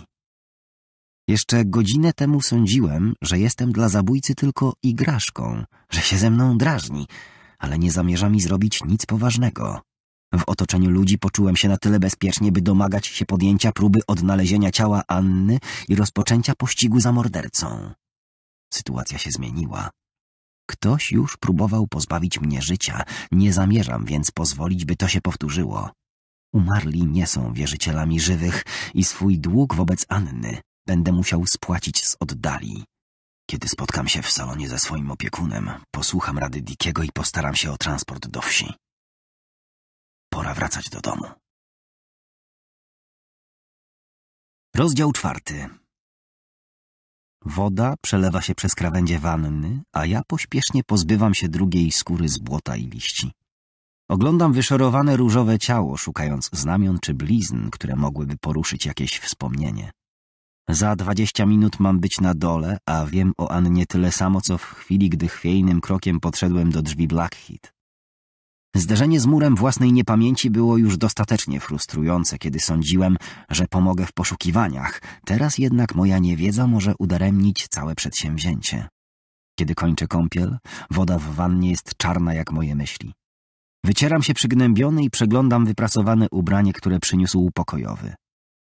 Jeszcze godzinę temu sądziłem, że jestem dla zabójcy tylko igraszką, że się ze mną drażni, ale nie zamierza mi zrobić nic poważnego. W otoczeniu ludzi poczułem się na tyle bezpiecznie, by domagać się podjęcia próby odnalezienia ciała Anny i rozpoczęcia pościgu za mordercą. Sytuacja się zmieniła. Ktoś już próbował pozbawić mnie życia, nie zamierzam więc pozwolić, by to się powtórzyło. Umarli nie są wierzycielami żywych i swój dług wobec Anny będę musiał spłacić z oddali. Kiedy spotkam się w salonie ze swoim opiekunem, posłucham rady Dickiego i postaram się o transport do wsi. Pora wracać do domu. Rozdział czwarty. Woda przelewa się przez krawędzie wanny, a ja pośpiesznie pozbywam się drugiej skóry z błota i liści. Oglądam wyszorowane różowe ciało, szukając znamion czy blizn, które mogłyby poruszyć jakieś wspomnienie. Za dwadzieścia minut mam być na dole, a wiem o Annie tyle samo, co w chwili, gdy chwiejnym krokiem podszedłem do drzwi Blackheath. Zderzenie z murem własnej niepamięci było już dostatecznie frustrujące, kiedy sądziłem, że pomogę w poszukiwaniach. Teraz jednak moja niewiedza może udaremnić całe przedsięwzięcie. Kiedy kończę kąpiel, woda w wannie jest czarna jak moje myśli. Wycieram się przygnębiony i przeglądam wypracowane ubranie, które przyniósł pokojowy.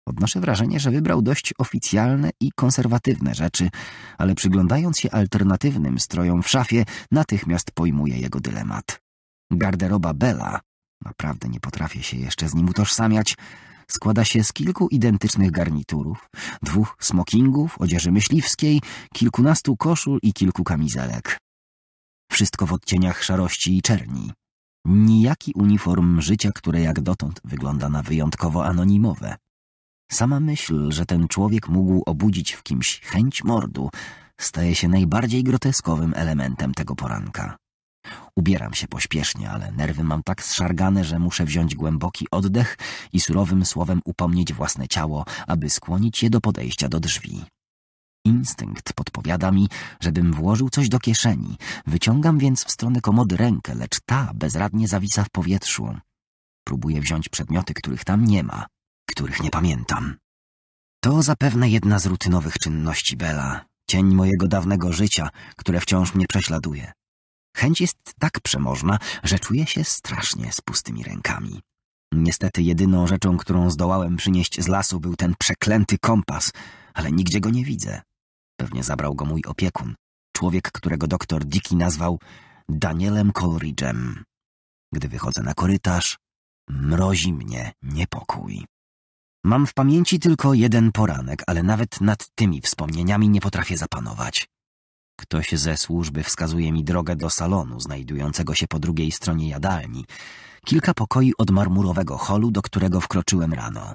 Odnoszę wrażenie, że wybrał dość oficjalne i konserwatywne rzeczy, ale przyglądając się alternatywnym strojom w szafie, natychmiast pojmuję jego dylemat. Garderoba Bella, naprawdę nie potrafię się jeszcze z nim utożsamiać, składa się z kilku identycznych garniturów, dwóch smokingów, odzieży myśliwskiej, kilkunastu koszul i kilku kamizelek. Wszystko w odcieniach szarości i czerni. Nijaki uniform życia, które jak dotąd wygląda na wyjątkowo anonimowe. Sama myśl, że ten człowiek mógł obudzić w kimś chęć mordu, staje się najbardziej groteskowym elementem tego poranka. Ubieram się pośpiesznie, ale nerwy mam tak zszargane, że muszę wziąć głęboki oddech i surowym słowem upomnieć własne ciało, aby skłonić je do podejścia do drzwi. Instynkt podpowiada mi, żebym włożył coś do kieszeni. Wyciągam więc w stronę komody rękę, lecz ta bezradnie zawisa w powietrzu. Próbuję wziąć przedmioty, których tam nie ma, których nie pamiętam. To zapewne jedna z rutynowych czynności Bela, cień mojego dawnego życia, które wciąż mnie prześladuje. Chęć jest tak przemożna, że czuję się strasznie z pustymi rękami. Niestety jedyną rzeczą, którą zdołałem przynieść z lasu był ten przeklęty kompas, ale nigdzie go nie widzę. Pewnie zabrał go mój opiekun, człowiek, którego doktor Dicky nazwał Danielem Coleridge'em. Gdy wychodzę na korytarz, mrozi mnie niepokój. Mam w pamięci tylko jeden poranek, ale nawet nad tymi wspomnieniami nie potrafię zapanować. Ktoś ze służby wskazuje mi drogę do salonu, znajdującego się po drugiej stronie jadalni, kilka pokoi od marmurowego holu, do którego wkroczyłem rano.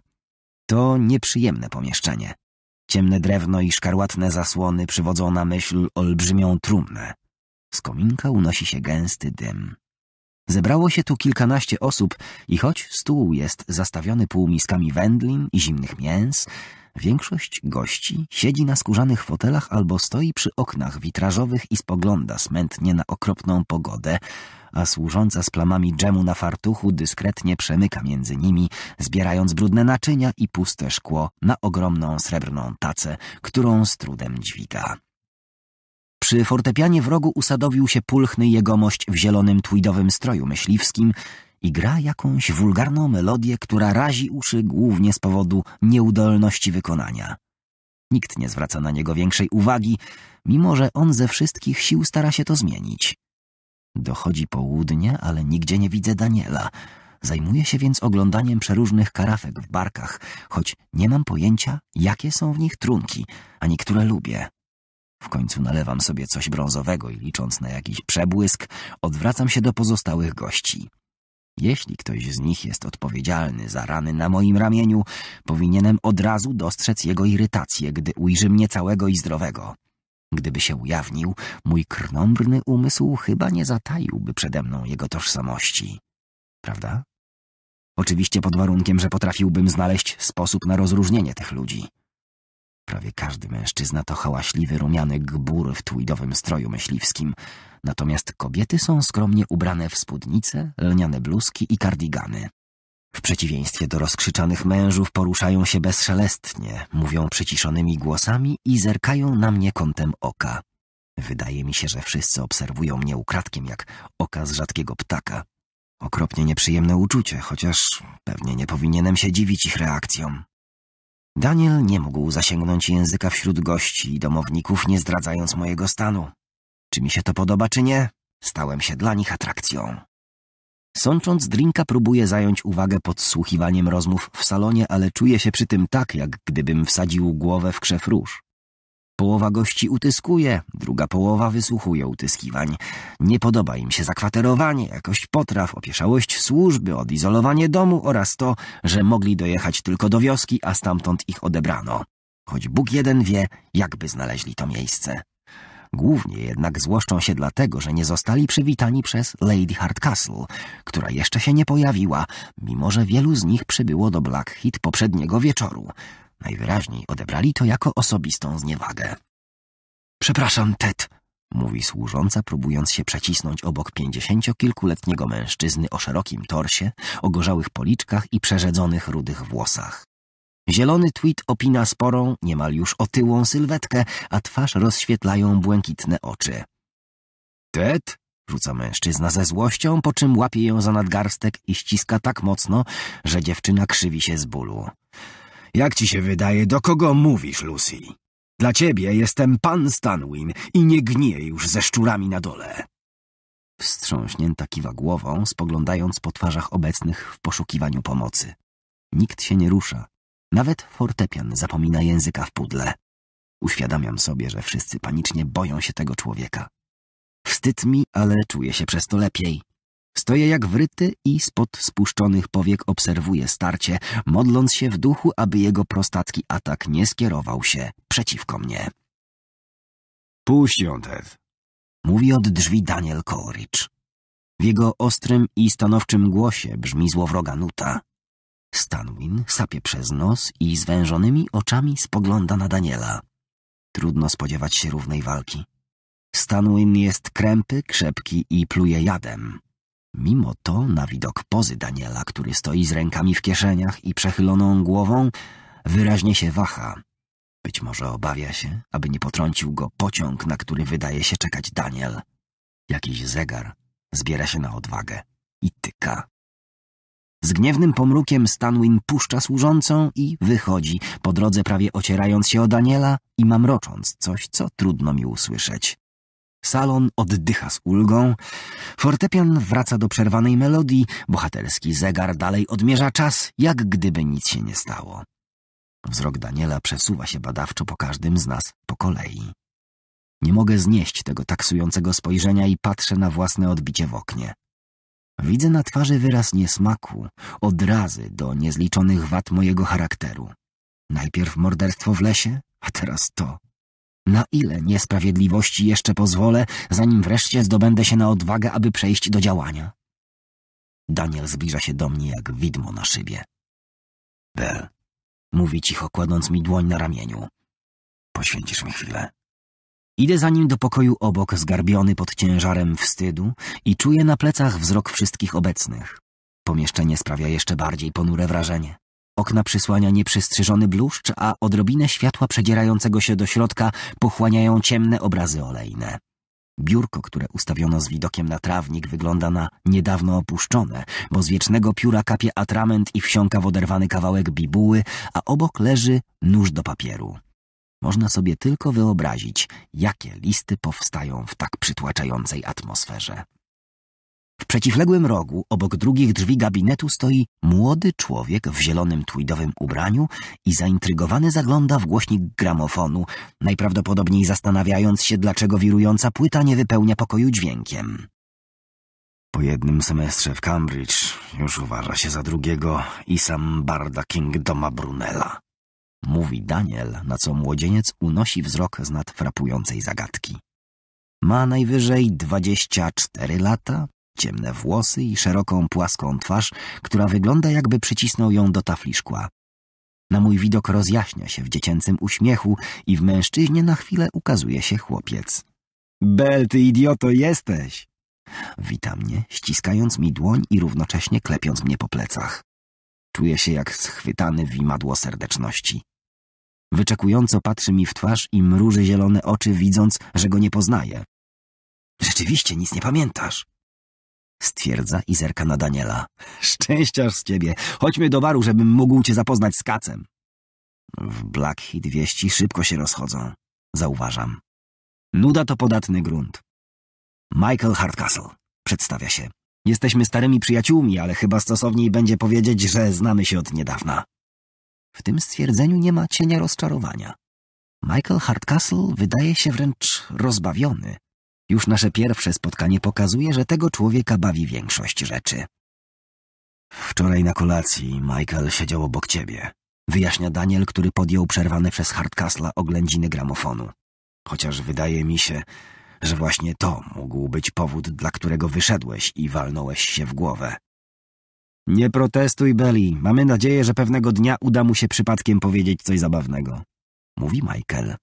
To nieprzyjemne pomieszczenie. Ciemne drewno i szkarłatne zasłony przywodzą na myśl olbrzymią trumnę. Z kominka unosi się gęsty dym. Zebrało się tu kilkanaście osób i choć stół jest zastawiony półmiskami wędlin i zimnych mięs, Większość gości siedzi na skórzanych fotelach albo stoi przy oknach witrażowych i spogląda smętnie na okropną pogodę, a służąca z plamami dżemu na fartuchu dyskretnie przemyka między nimi, zbierając brudne naczynia i puste szkło na ogromną srebrną tacę, którą z trudem dźwiga. Przy fortepianie w rogu usadowił się pulchny jegomość w zielonym tweedowym stroju myśliwskim i gra jakąś wulgarną melodię, która razi uszy głównie z powodu nieudolności wykonania. Nikt nie zwraca na niego większej uwagi, mimo że on ze wszystkich sił stara się to zmienić. Dochodzi południe, ale nigdzie nie widzę Daniela. Zajmuję się więc oglądaniem przeróżnych karafek w barkach, choć nie mam pojęcia, jakie są w nich trunki, ani które lubię. W końcu nalewam sobie coś brązowego i licząc na jakiś przebłysk, odwracam się do pozostałych gości. Jeśli ktoś z nich jest odpowiedzialny za rany na moim ramieniu, powinienem od razu dostrzec jego irytację, gdy ujrzy mnie całego i zdrowego. Gdyby się ujawnił, mój krnąbrny umysł chyba nie zataiłby przede mną jego tożsamości. Prawda? Oczywiście pod warunkiem, że potrafiłbym znaleźć sposób na rozróżnienie tych ludzi. Prawie każdy mężczyzna to hałaśliwy, rumiany gbur w tweedowym stroju myśliwskim, natomiast kobiety są skromnie ubrane w spódnice, lniane bluzki i kardigany. W przeciwieństwie do rozkrzyczanych mężów poruszają się bezszelestnie, mówią przyciszonymi głosami i zerkają na mnie kątem oka. Wydaje mi się, że wszyscy obserwują mnie ukradkiem jak oka z rzadkiego ptaka. Okropnie nieprzyjemne uczucie, chociaż pewnie nie powinienem się dziwić ich reakcjom. Daniel nie mógł zasięgnąć języka wśród gości i domowników, nie zdradzając mojego stanu. Czy mi się to podoba, czy nie, stałem się dla nich atrakcją. Sącząc drinka próbuję zająć uwagę podsłuchiwaniem rozmów w salonie, ale czuję się przy tym tak, jak gdybym wsadził głowę w krzew róż połowa gości utyskuje, druga połowa wysłuchuje utyskiwań. Nie podoba im się zakwaterowanie, jakość potraw, opieszałość służby, odizolowanie domu oraz to, że mogli dojechać tylko do wioski, a stamtąd ich odebrano. Choć Bóg jeden wie, jakby znaleźli to miejsce. Głównie jednak złoszczą się dlatego, że nie zostali przywitani przez Lady Hardcastle, która jeszcze się nie pojawiła, mimo że wielu z nich przybyło do Blackheath poprzedniego wieczoru. Najwyraźniej odebrali to jako osobistą zniewagę. Przepraszam, Ted, mówi służąca, próbując się przecisnąć obok pięćdziesięciokilkuletniego mężczyzny o szerokim torsie, ogorzałych policzkach i przerzedzonych rudych włosach. Zielony tweet opina sporą, niemal już otyłą sylwetkę, a twarz rozświetlają błękitne oczy. Ted? rzuca mężczyzna ze złością, po czym łapie ją za nadgarstek i ściska tak mocno, że dziewczyna krzywi się z bólu. Jak ci się wydaje, do kogo mówisz, Lucy? Dla ciebie jestem pan Stanwin i nie gniję już ze szczurami na dole. Wstrząśnięta kiwa głową, spoglądając po twarzach obecnych w poszukiwaniu pomocy. Nikt się nie rusza. Nawet fortepian zapomina języka w pudle. Uświadamiam sobie, że wszyscy panicznie boją się tego człowieka. Wstyd mi, ale czuję się przez to lepiej. Stoję jak wryty i spod spuszczonych powiek obserwuję starcie, modląc się w duchu, aby jego prostacki atak nie skierował się przeciwko mnie. Puść ją, Ted. Mówi od drzwi Daniel Coleridge. W jego ostrym i stanowczym głosie brzmi złowroga nuta. Stanwin sapie przez nos i zwężonymi oczami spogląda na Daniela. Trudno spodziewać się równej walki. Stanwin jest krępy, krzepki i pluje jadem. Mimo to, na widok pozy Daniela, który stoi z rękami w kieszeniach i przechyloną głową, wyraźnie się waha. Być może obawia się, aby nie potrącił go pociąg, na który wydaje się czekać Daniel. Jakiś zegar zbiera się na odwagę i tyka. Z gniewnym pomrukiem Stanwin puszcza służącą i wychodzi, po drodze prawie ocierając się o Daniela i mamrocząc coś, co trudno mi usłyszeć. Salon oddycha z ulgą, fortepian wraca do przerwanej melodii, bohaterski zegar dalej odmierza czas, jak gdyby nic się nie stało. Wzrok Daniela przesuwa się badawczo po każdym z nas po kolei. Nie mogę znieść tego taksującego spojrzenia i patrzę na własne odbicie w oknie. Widzę na twarzy wyraz niesmaku, odrazy do niezliczonych wad mojego charakteru. Najpierw morderstwo w lesie, a teraz to. Na ile niesprawiedliwości jeszcze pozwolę, zanim wreszcie zdobędę się na odwagę, aby przejść do działania? Daniel zbliża się do mnie jak widmo na szybie. Bel, mówi cicho, kładąc mi dłoń na ramieniu. Poświęcisz mi chwilę. Idę za nim do pokoju obok, zgarbiony pod ciężarem wstydu i czuję na plecach wzrok wszystkich obecnych. Pomieszczenie sprawia jeszcze bardziej ponure wrażenie. Okna przysłania nieprzystrzyżony bluszcz, a odrobinę światła przedzierającego się do środka pochłaniają ciemne obrazy olejne. Biurko, które ustawiono z widokiem na trawnik, wygląda na niedawno opuszczone, bo z wiecznego pióra kapie atrament i wsiąka w oderwany kawałek bibuły, a obok leży nóż do papieru. Można sobie tylko wyobrazić, jakie listy powstają w tak przytłaczającej atmosferze. W przeciwległym rogu, obok drugich drzwi gabinetu, stoi młody człowiek w zielonym tweedowym ubraniu i zaintrygowany zagląda w głośnik gramofonu, najprawdopodobniej zastanawiając się, dlaczego wirująca płyta nie wypełnia pokoju dźwiękiem. Po jednym semestrze w Cambridge już uważa się za drugiego i sam Barda Kingdoma Brunella. Mówi Daniel, na co młodzieniec unosi wzrok z nad frapującej zagadki. Ma najwyżej 24 lata, ciemne włosy i szeroką, płaską twarz, która wygląda jakby przycisnął ją do tafli szkła. Na mój widok rozjaśnia się w dziecięcym uśmiechu i w mężczyźnie na chwilę ukazuje się chłopiec. Bel, ty idioto jesteś! Wita mnie, ściskając mi dłoń i równocześnie klepiąc mnie po plecach. Czuję się jak schwytany w wimadło serdeczności. Wyczekująco patrzy mi w twarz i mruży zielone oczy, widząc, że go nie poznaje. Rzeczywiście nic nie pamiętasz stwierdza i zerka na Daniela. Szczęściarz z ciebie. Chodźmy do baru, żebym mógł cię zapoznać z kacem. W Black wieści szybko się rozchodzą, zauważam. Nuda to podatny grunt. Michael Hardcastle, przedstawia się. Jesteśmy starymi przyjaciółmi, ale chyba stosowniej będzie powiedzieć, że znamy się od niedawna. W tym stwierdzeniu nie ma cienia rozczarowania. Michael Hardcastle wydaje się wręcz rozbawiony. Już nasze pierwsze spotkanie pokazuje, że tego człowieka bawi większość rzeczy. Wczoraj na kolacji Michael siedział obok ciebie. Wyjaśnia Daniel, który podjął przerwane przez Hardcastle oględziny gramofonu. Chociaż wydaje mi się, że właśnie to mógł być powód, dla którego wyszedłeś i walnąłeś się w głowę. Nie protestuj, Belly. Mamy nadzieję, że pewnego dnia uda mu się przypadkiem powiedzieć coś zabawnego. Mówi Michael,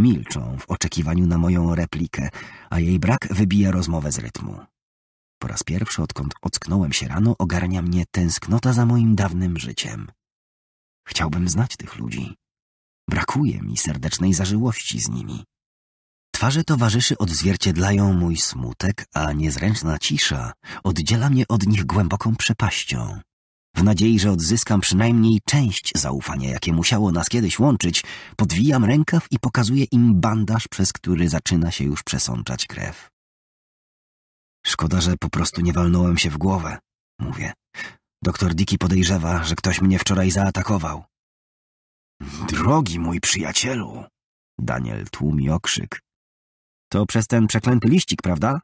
Milczą w oczekiwaniu na moją replikę, a jej brak wybija rozmowę z rytmu. Po raz pierwszy, odkąd ocknąłem się rano, ogarnia mnie tęsknota za moim dawnym życiem. Chciałbym znać tych ludzi. Brakuje mi serdecznej zażyłości z nimi. Twarze towarzyszy odzwierciedlają mój smutek, a niezręczna cisza oddziela mnie od nich głęboką przepaścią. W nadziei, że odzyskam przynajmniej część zaufania, jakie musiało nas kiedyś łączyć, podwijam rękaw i pokazuję im bandaż, przez który zaczyna się już przesączać krew. Szkoda, że po prostu nie walnąłem się w głowę, mówię. Doktor Diki podejrzewa, że ktoś mnie wczoraj zaatakował. Drogi mój przyjacielu, Daniel tłumi okrzyk. To przez ten przeklęty liścik, prawda?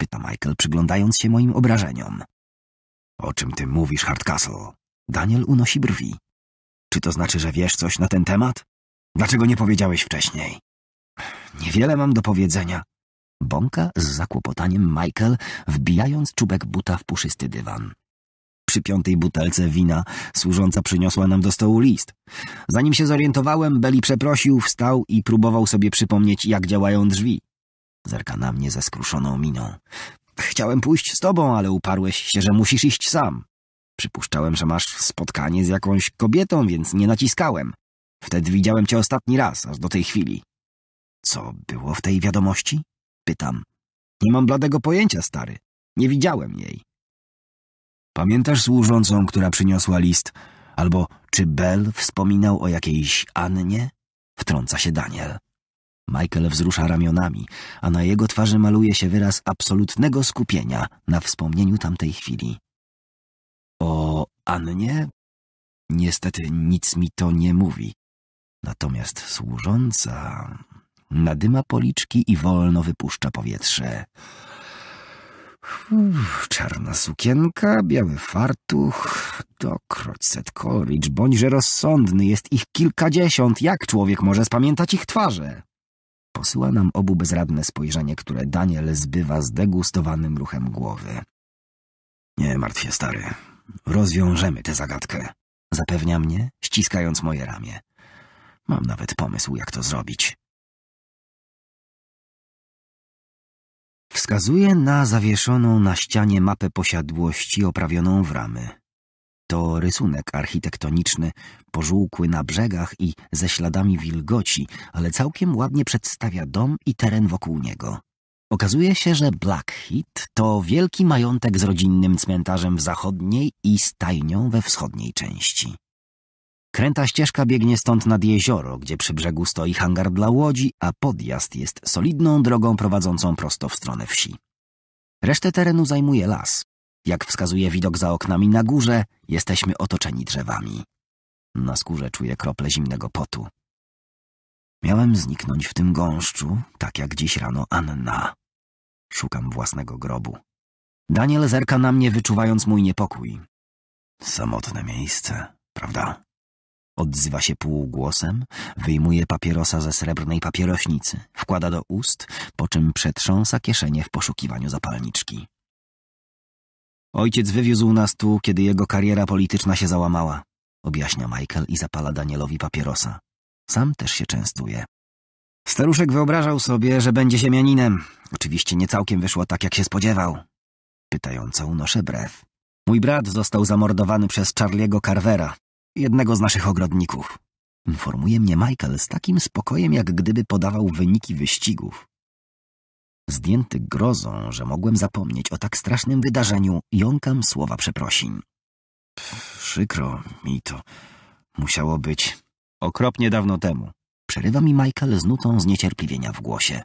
Pyta Michael, przyglądając się moim obrażeniom. O czym ty mówisz, Hardcastle? Daniel unosi brwi. Czy to znaczy, że wiesz coś na ten temat? Dlaczego nie powiedziałeś wcześniej? Niewiele mam do powiedzenia. Bąka z zakłopotaniem Michael, wbijając czubek buta w puszysty dywan. Przy piątej butelce wina służąca przyniosła nam do stołu list. Zanim się zorientowałem, Beli przeprosił, wstał i próbował sobie przypomnieć, jak działają drzwi. Zerka na mnie ze skruszoną miną. Chciałem pójść z tobą, ale uparłeś się, że musisz iść sam. Przypuszczałem, że masz spotkanie z jakąś kobietą, więc nie naciskałem. Wtedy widziałem cię ostatni raz, aż do tej chwili. Co było w tej wiadomości? Pytam. Nie mam bladego pojęcia, stary. Nie widziałem jej. Pamiętasz służącą, która przyniosła list? Albo czy Bell wspominał o jakiejś Annie? Wtrąca się Daniel. Michael wzrusza ramionami, a na jego twarzy maluje się wyraz absolutnego skupienia na wspomnieniu tamtej chwili. O Annie? Niestety nic mi to nie mówi. Natomiast służąca nadyma policzki i wolno wypuszcza powietrze. Uff, czarna sukienka, biały fartuch, dokroć Seth bądźże rozsądny, jest ich kilkadziesiąt, jak człowiek może spamiętać ich twarze? Posyła nam obu bezradne spojrzenie, które Daniel zbywa zdegustowanym ruchem głowy. Nie martw się, stary. Rozwiążemy tę zagadkę. Zapewnia mnie, ściskając moje ramię. Mam nawet pomysł, jak to zrobić. Wskazuje na zawieszoną na ścianie mapę posiadłości oprawioną w ramy. To rysunek architektoniczny, pożółkły na brzegach i ze śladami wilgoci, ale całkiem ładnie przedstawia dom i teren wokół niego. Okazuje się, że Blackheath to wielki majątek z rodzinnym cmentarzem w zachodniej i stajnią we wschodniej części. Kręta ścieżka biegnie stąd nad jezioro, gdzie przy brzegu stoi hangar dla łodzi, a podjazd jest solidną drogą prowadzącą prosto w stronę wsi. Resztę terenu zajmuje las, jak wskazuje widok za oknami na górze, jesteśmy otoczeni drzewami. Na skórze czuję krople zimnego potu. Miałem zniknąć w tym gąszczu, tak jak dziś rano Anna. Szukam własnego grobu. Daniel zerka na mnie, wyczuwając mój niepokój. Samotne miejsce, prawda? Odzywa się półgłosem, wyjmuje papierosa ze srebrnej papierośnicy, wkłada do ust, po czym przetrząsa kieszenie w poszukiwaniu zapalniczki. Ojciec wywiózł nas tu, kiedy jego kariera polityczna się załamała, objaśnia Michael i zapala Danielowi papierosa. Sam też się częstuje. Staruszek wyobrażał sobie, że będzie ziemianinem. Oczywiście nie całkiem wyszło tak, jak się spodziewał. Pytająco unoszę brew. Mój brat został zamordowany przez Charliego Carvera, jednego z naszych ogrodników. Informuje mnie Michael z takim spokojem, jak gdyby podawał wyniki wyścigów. Zdjęty grozą, że mogłem zapomnieć o tak strasznym wydarzeniu, jąkam słowa przeprosin. przykro mi to musiało być okropnie dawno temu. Przerywa mi Michael z nutą zniecierpliwienia w głosie.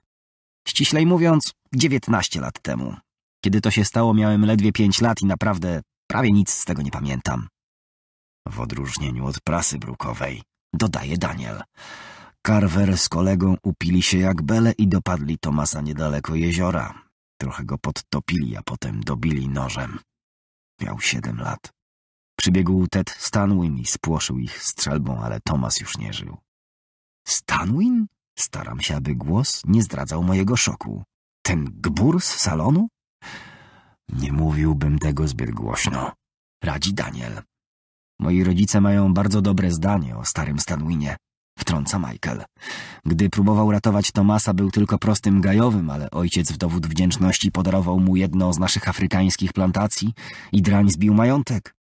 Ściślej mówiąc, dziewiętnaście lat temu. Kiedy to się stało, miałem ledwie pięć lat i naprawdę prawie nic z tego nie pamiętam. W odróżnieniu od prasy brukowej, dodaje Daniel. Carver z kolegą upili się jak bele i dopadli Tomasa niedaleko jeziora. Trochę go podtopili, a potem dobili nożem. Miał siedem lat. Przybiegł Ted Stanwin i spłoszył ich strzelbą, ale Tomas już nie żył. Stanwin? Staram się, aby głos nie zdradzał mojego szoku. Ten gbur z salonu? Nie mówiłbym tego zbyt głośno. Radzi Daniel. Moi rodzice mają bardzo dobre zdanie o starym Stanwinie. Wtrąca Michael. Gdy próbował ratować Tomasa, był tylko prostym gajowym, ale ojciec w dowód wdzięczności podarował mu jedno z naszych afrykańskich plantacji i drań zbił majątek.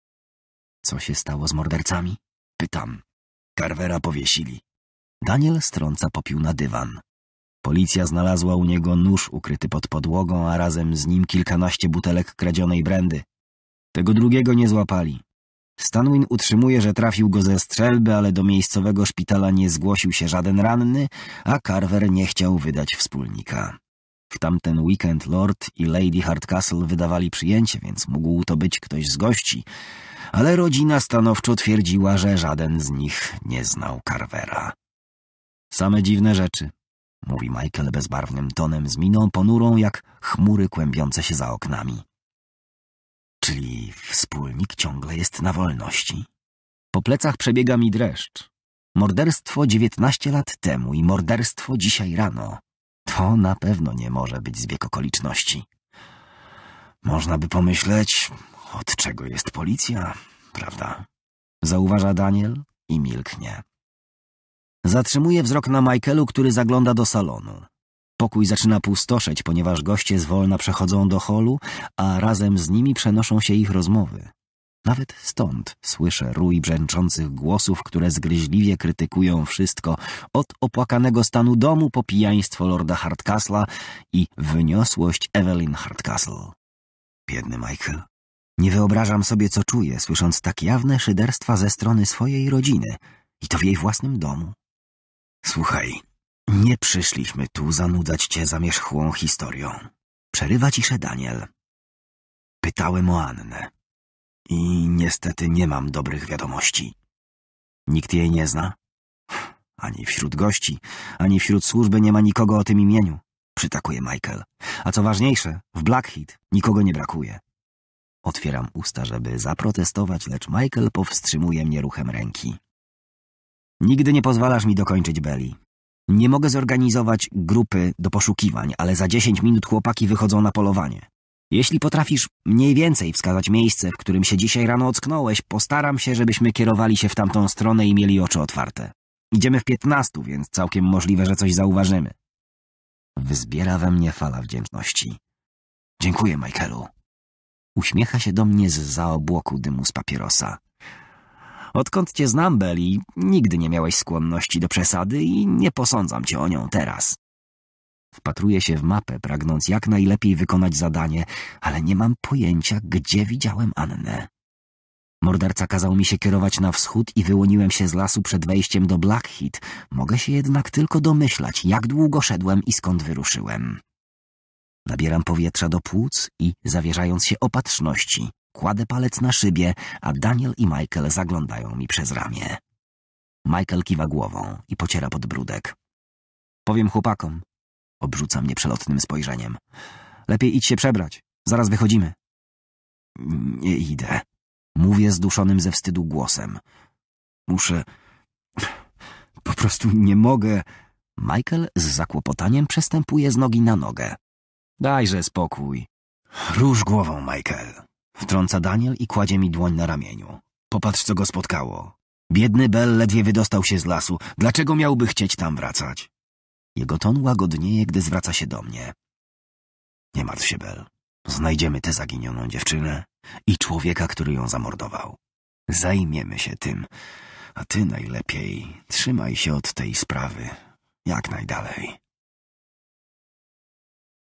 Co się stało z mordercami? Pytam. Carvera powiesili. Daniel strąca popił na dywan. Policja znalazła u niego nóż ukryty pod podłogą, a razem z nim kilkanaście butelek kradzionej brandy. Tego drugiego nie złapali. Stanwin utrzymuje, że trafił go ze strzelby, ale do miejscowego szpitala nie zgłosił się żaden ranny, a Carver nie chciał wydać wspólnika. W tamten weekend Lord i Lady Hardcastle wydawali przyjęcie, więc mógł to być ktoś z gości, ale rodzina stanowczo twierdziła, że żaden z nich nie znał Carvera. Same dziwne rzeczy, mówi Michael bezbarwnym tonem z miną ponurą jak chmury kłębiące się za oknami czyli wspólnik ciągle jest na wolności. Po plecach przebiega mi dreszcz. Morderstwo 19 lat temu i morderstwo dzisiaj rano. To na pewno nie może być zbieg okoliczności. Można by pomyśleć, od czego jest policja, prawda? Zauważa Daniel i milknie. Zatrzymuje wzrok na Michaelu, który zagląda do salonu. Pokój zaczyna pustoszeć, ponieważ goście zwolna przechodzą do holu, a razem z nimi przenoszą się ich rozmowy. Nawet stąd słyszę rój brzęczących głosów, które zgryźliwie krytykują wszystko, od opłakanego stanu domu po pijaństwo lorda Hardcastle'a i wyniosłość Evelyn Hardcastle. Biedny Michael. Nie wyobrażam sobie, co czuję, słysząc tak jawne szyderstwa ze strony swojej rodziny i to w jej własnym domu. Słuchaj, nie przyszliśmy tu zanudzać cię zamierzchłą historią. Przerywa ciszę Daniel. Pytałem o Annę. I niestety nie mam dobrych wiadomości. Nikt jej nie zna? Ani wśród gości, ani wśród służby nie ma nikogo o tym imieniu, przytakuje Michael. A co ważniejsze, w Blackheath nikogo nie brakuje. Otwieram usta, żeby zaprotestować, lecz Michael powstrzymuje mnie ruchem ręki. Nigdy nie pozwalasz mi dokończyć Beli. Nie mogę zorganizować grupy do poszukiwań, ale za 10 minut chłopaki wychodzą na polowanie. Jeśli potrafisz mniej więcej wskazać miejsce, w którym się dzisiaj rano ocknąłeś, postaram się, żebyśmy kierowali się w tamtą stronę i mieli oczy otwarte. Idziemy w piętnastu, więc całkiem możliwe, że coś zauważymy. Wyzbiera we mnie fala wdzięczności. Dziękuję, Michaelu. Uśmiecha się do mnie z za obłoku dymu z papierosa. Odkąd cię znam, Beli, nigdy nie miałeś skłonności do przesady i nie posądzam cię o nią teraz. Wpatruję się w mapę, pragnąc jak najlepiej wykonać zadanie, ale nie mam pojęcia, gdzie widziałem Annę. Morderca kazał mi się kierować na wschód i wyłoniłem się z lasu przed wejściem do Blackheath. Mogę się jednak tylko domyślać, jak długo szedłem i skąd wyruszyłem. Nabieram powietrza do płuc i, zawierzając się opatrzności, Kładę palec na szybie, a Daniel i Michael zaglądają mi przez ramię. Michael kiwa głową i pociera podbródek. Powiem chłopakom. Obrzuca mnie przelotnym spojrzeniem. Lepiej idź się przebrać. Zaraz wychodzimy. Nie idę. Mówię zduszonym ze wstydu głosem. Muszę... Po prostu nie mogę... Michael z zakłopotaniem przestępuje z nogi na nogę. Dajże spokój. Róż głową, Michael. Wtrąca Daniel i kładzie mi dłoń na ramieniu. Popatrz, co go spotkało. Biedny Bel ledwie wydostał się z lasu. Dlaczego miałby chcieć tam wracać? Jego ton łagodnieje, gdy zwraca się do mnie. Nie martw się, Bel. Znajdziemy tę zaginioną dziewczynę i człowieka, który ją zamordował. Zajmiemy się tym. A ty najlepiej trzymaj się od tej sprawy jak najdalej.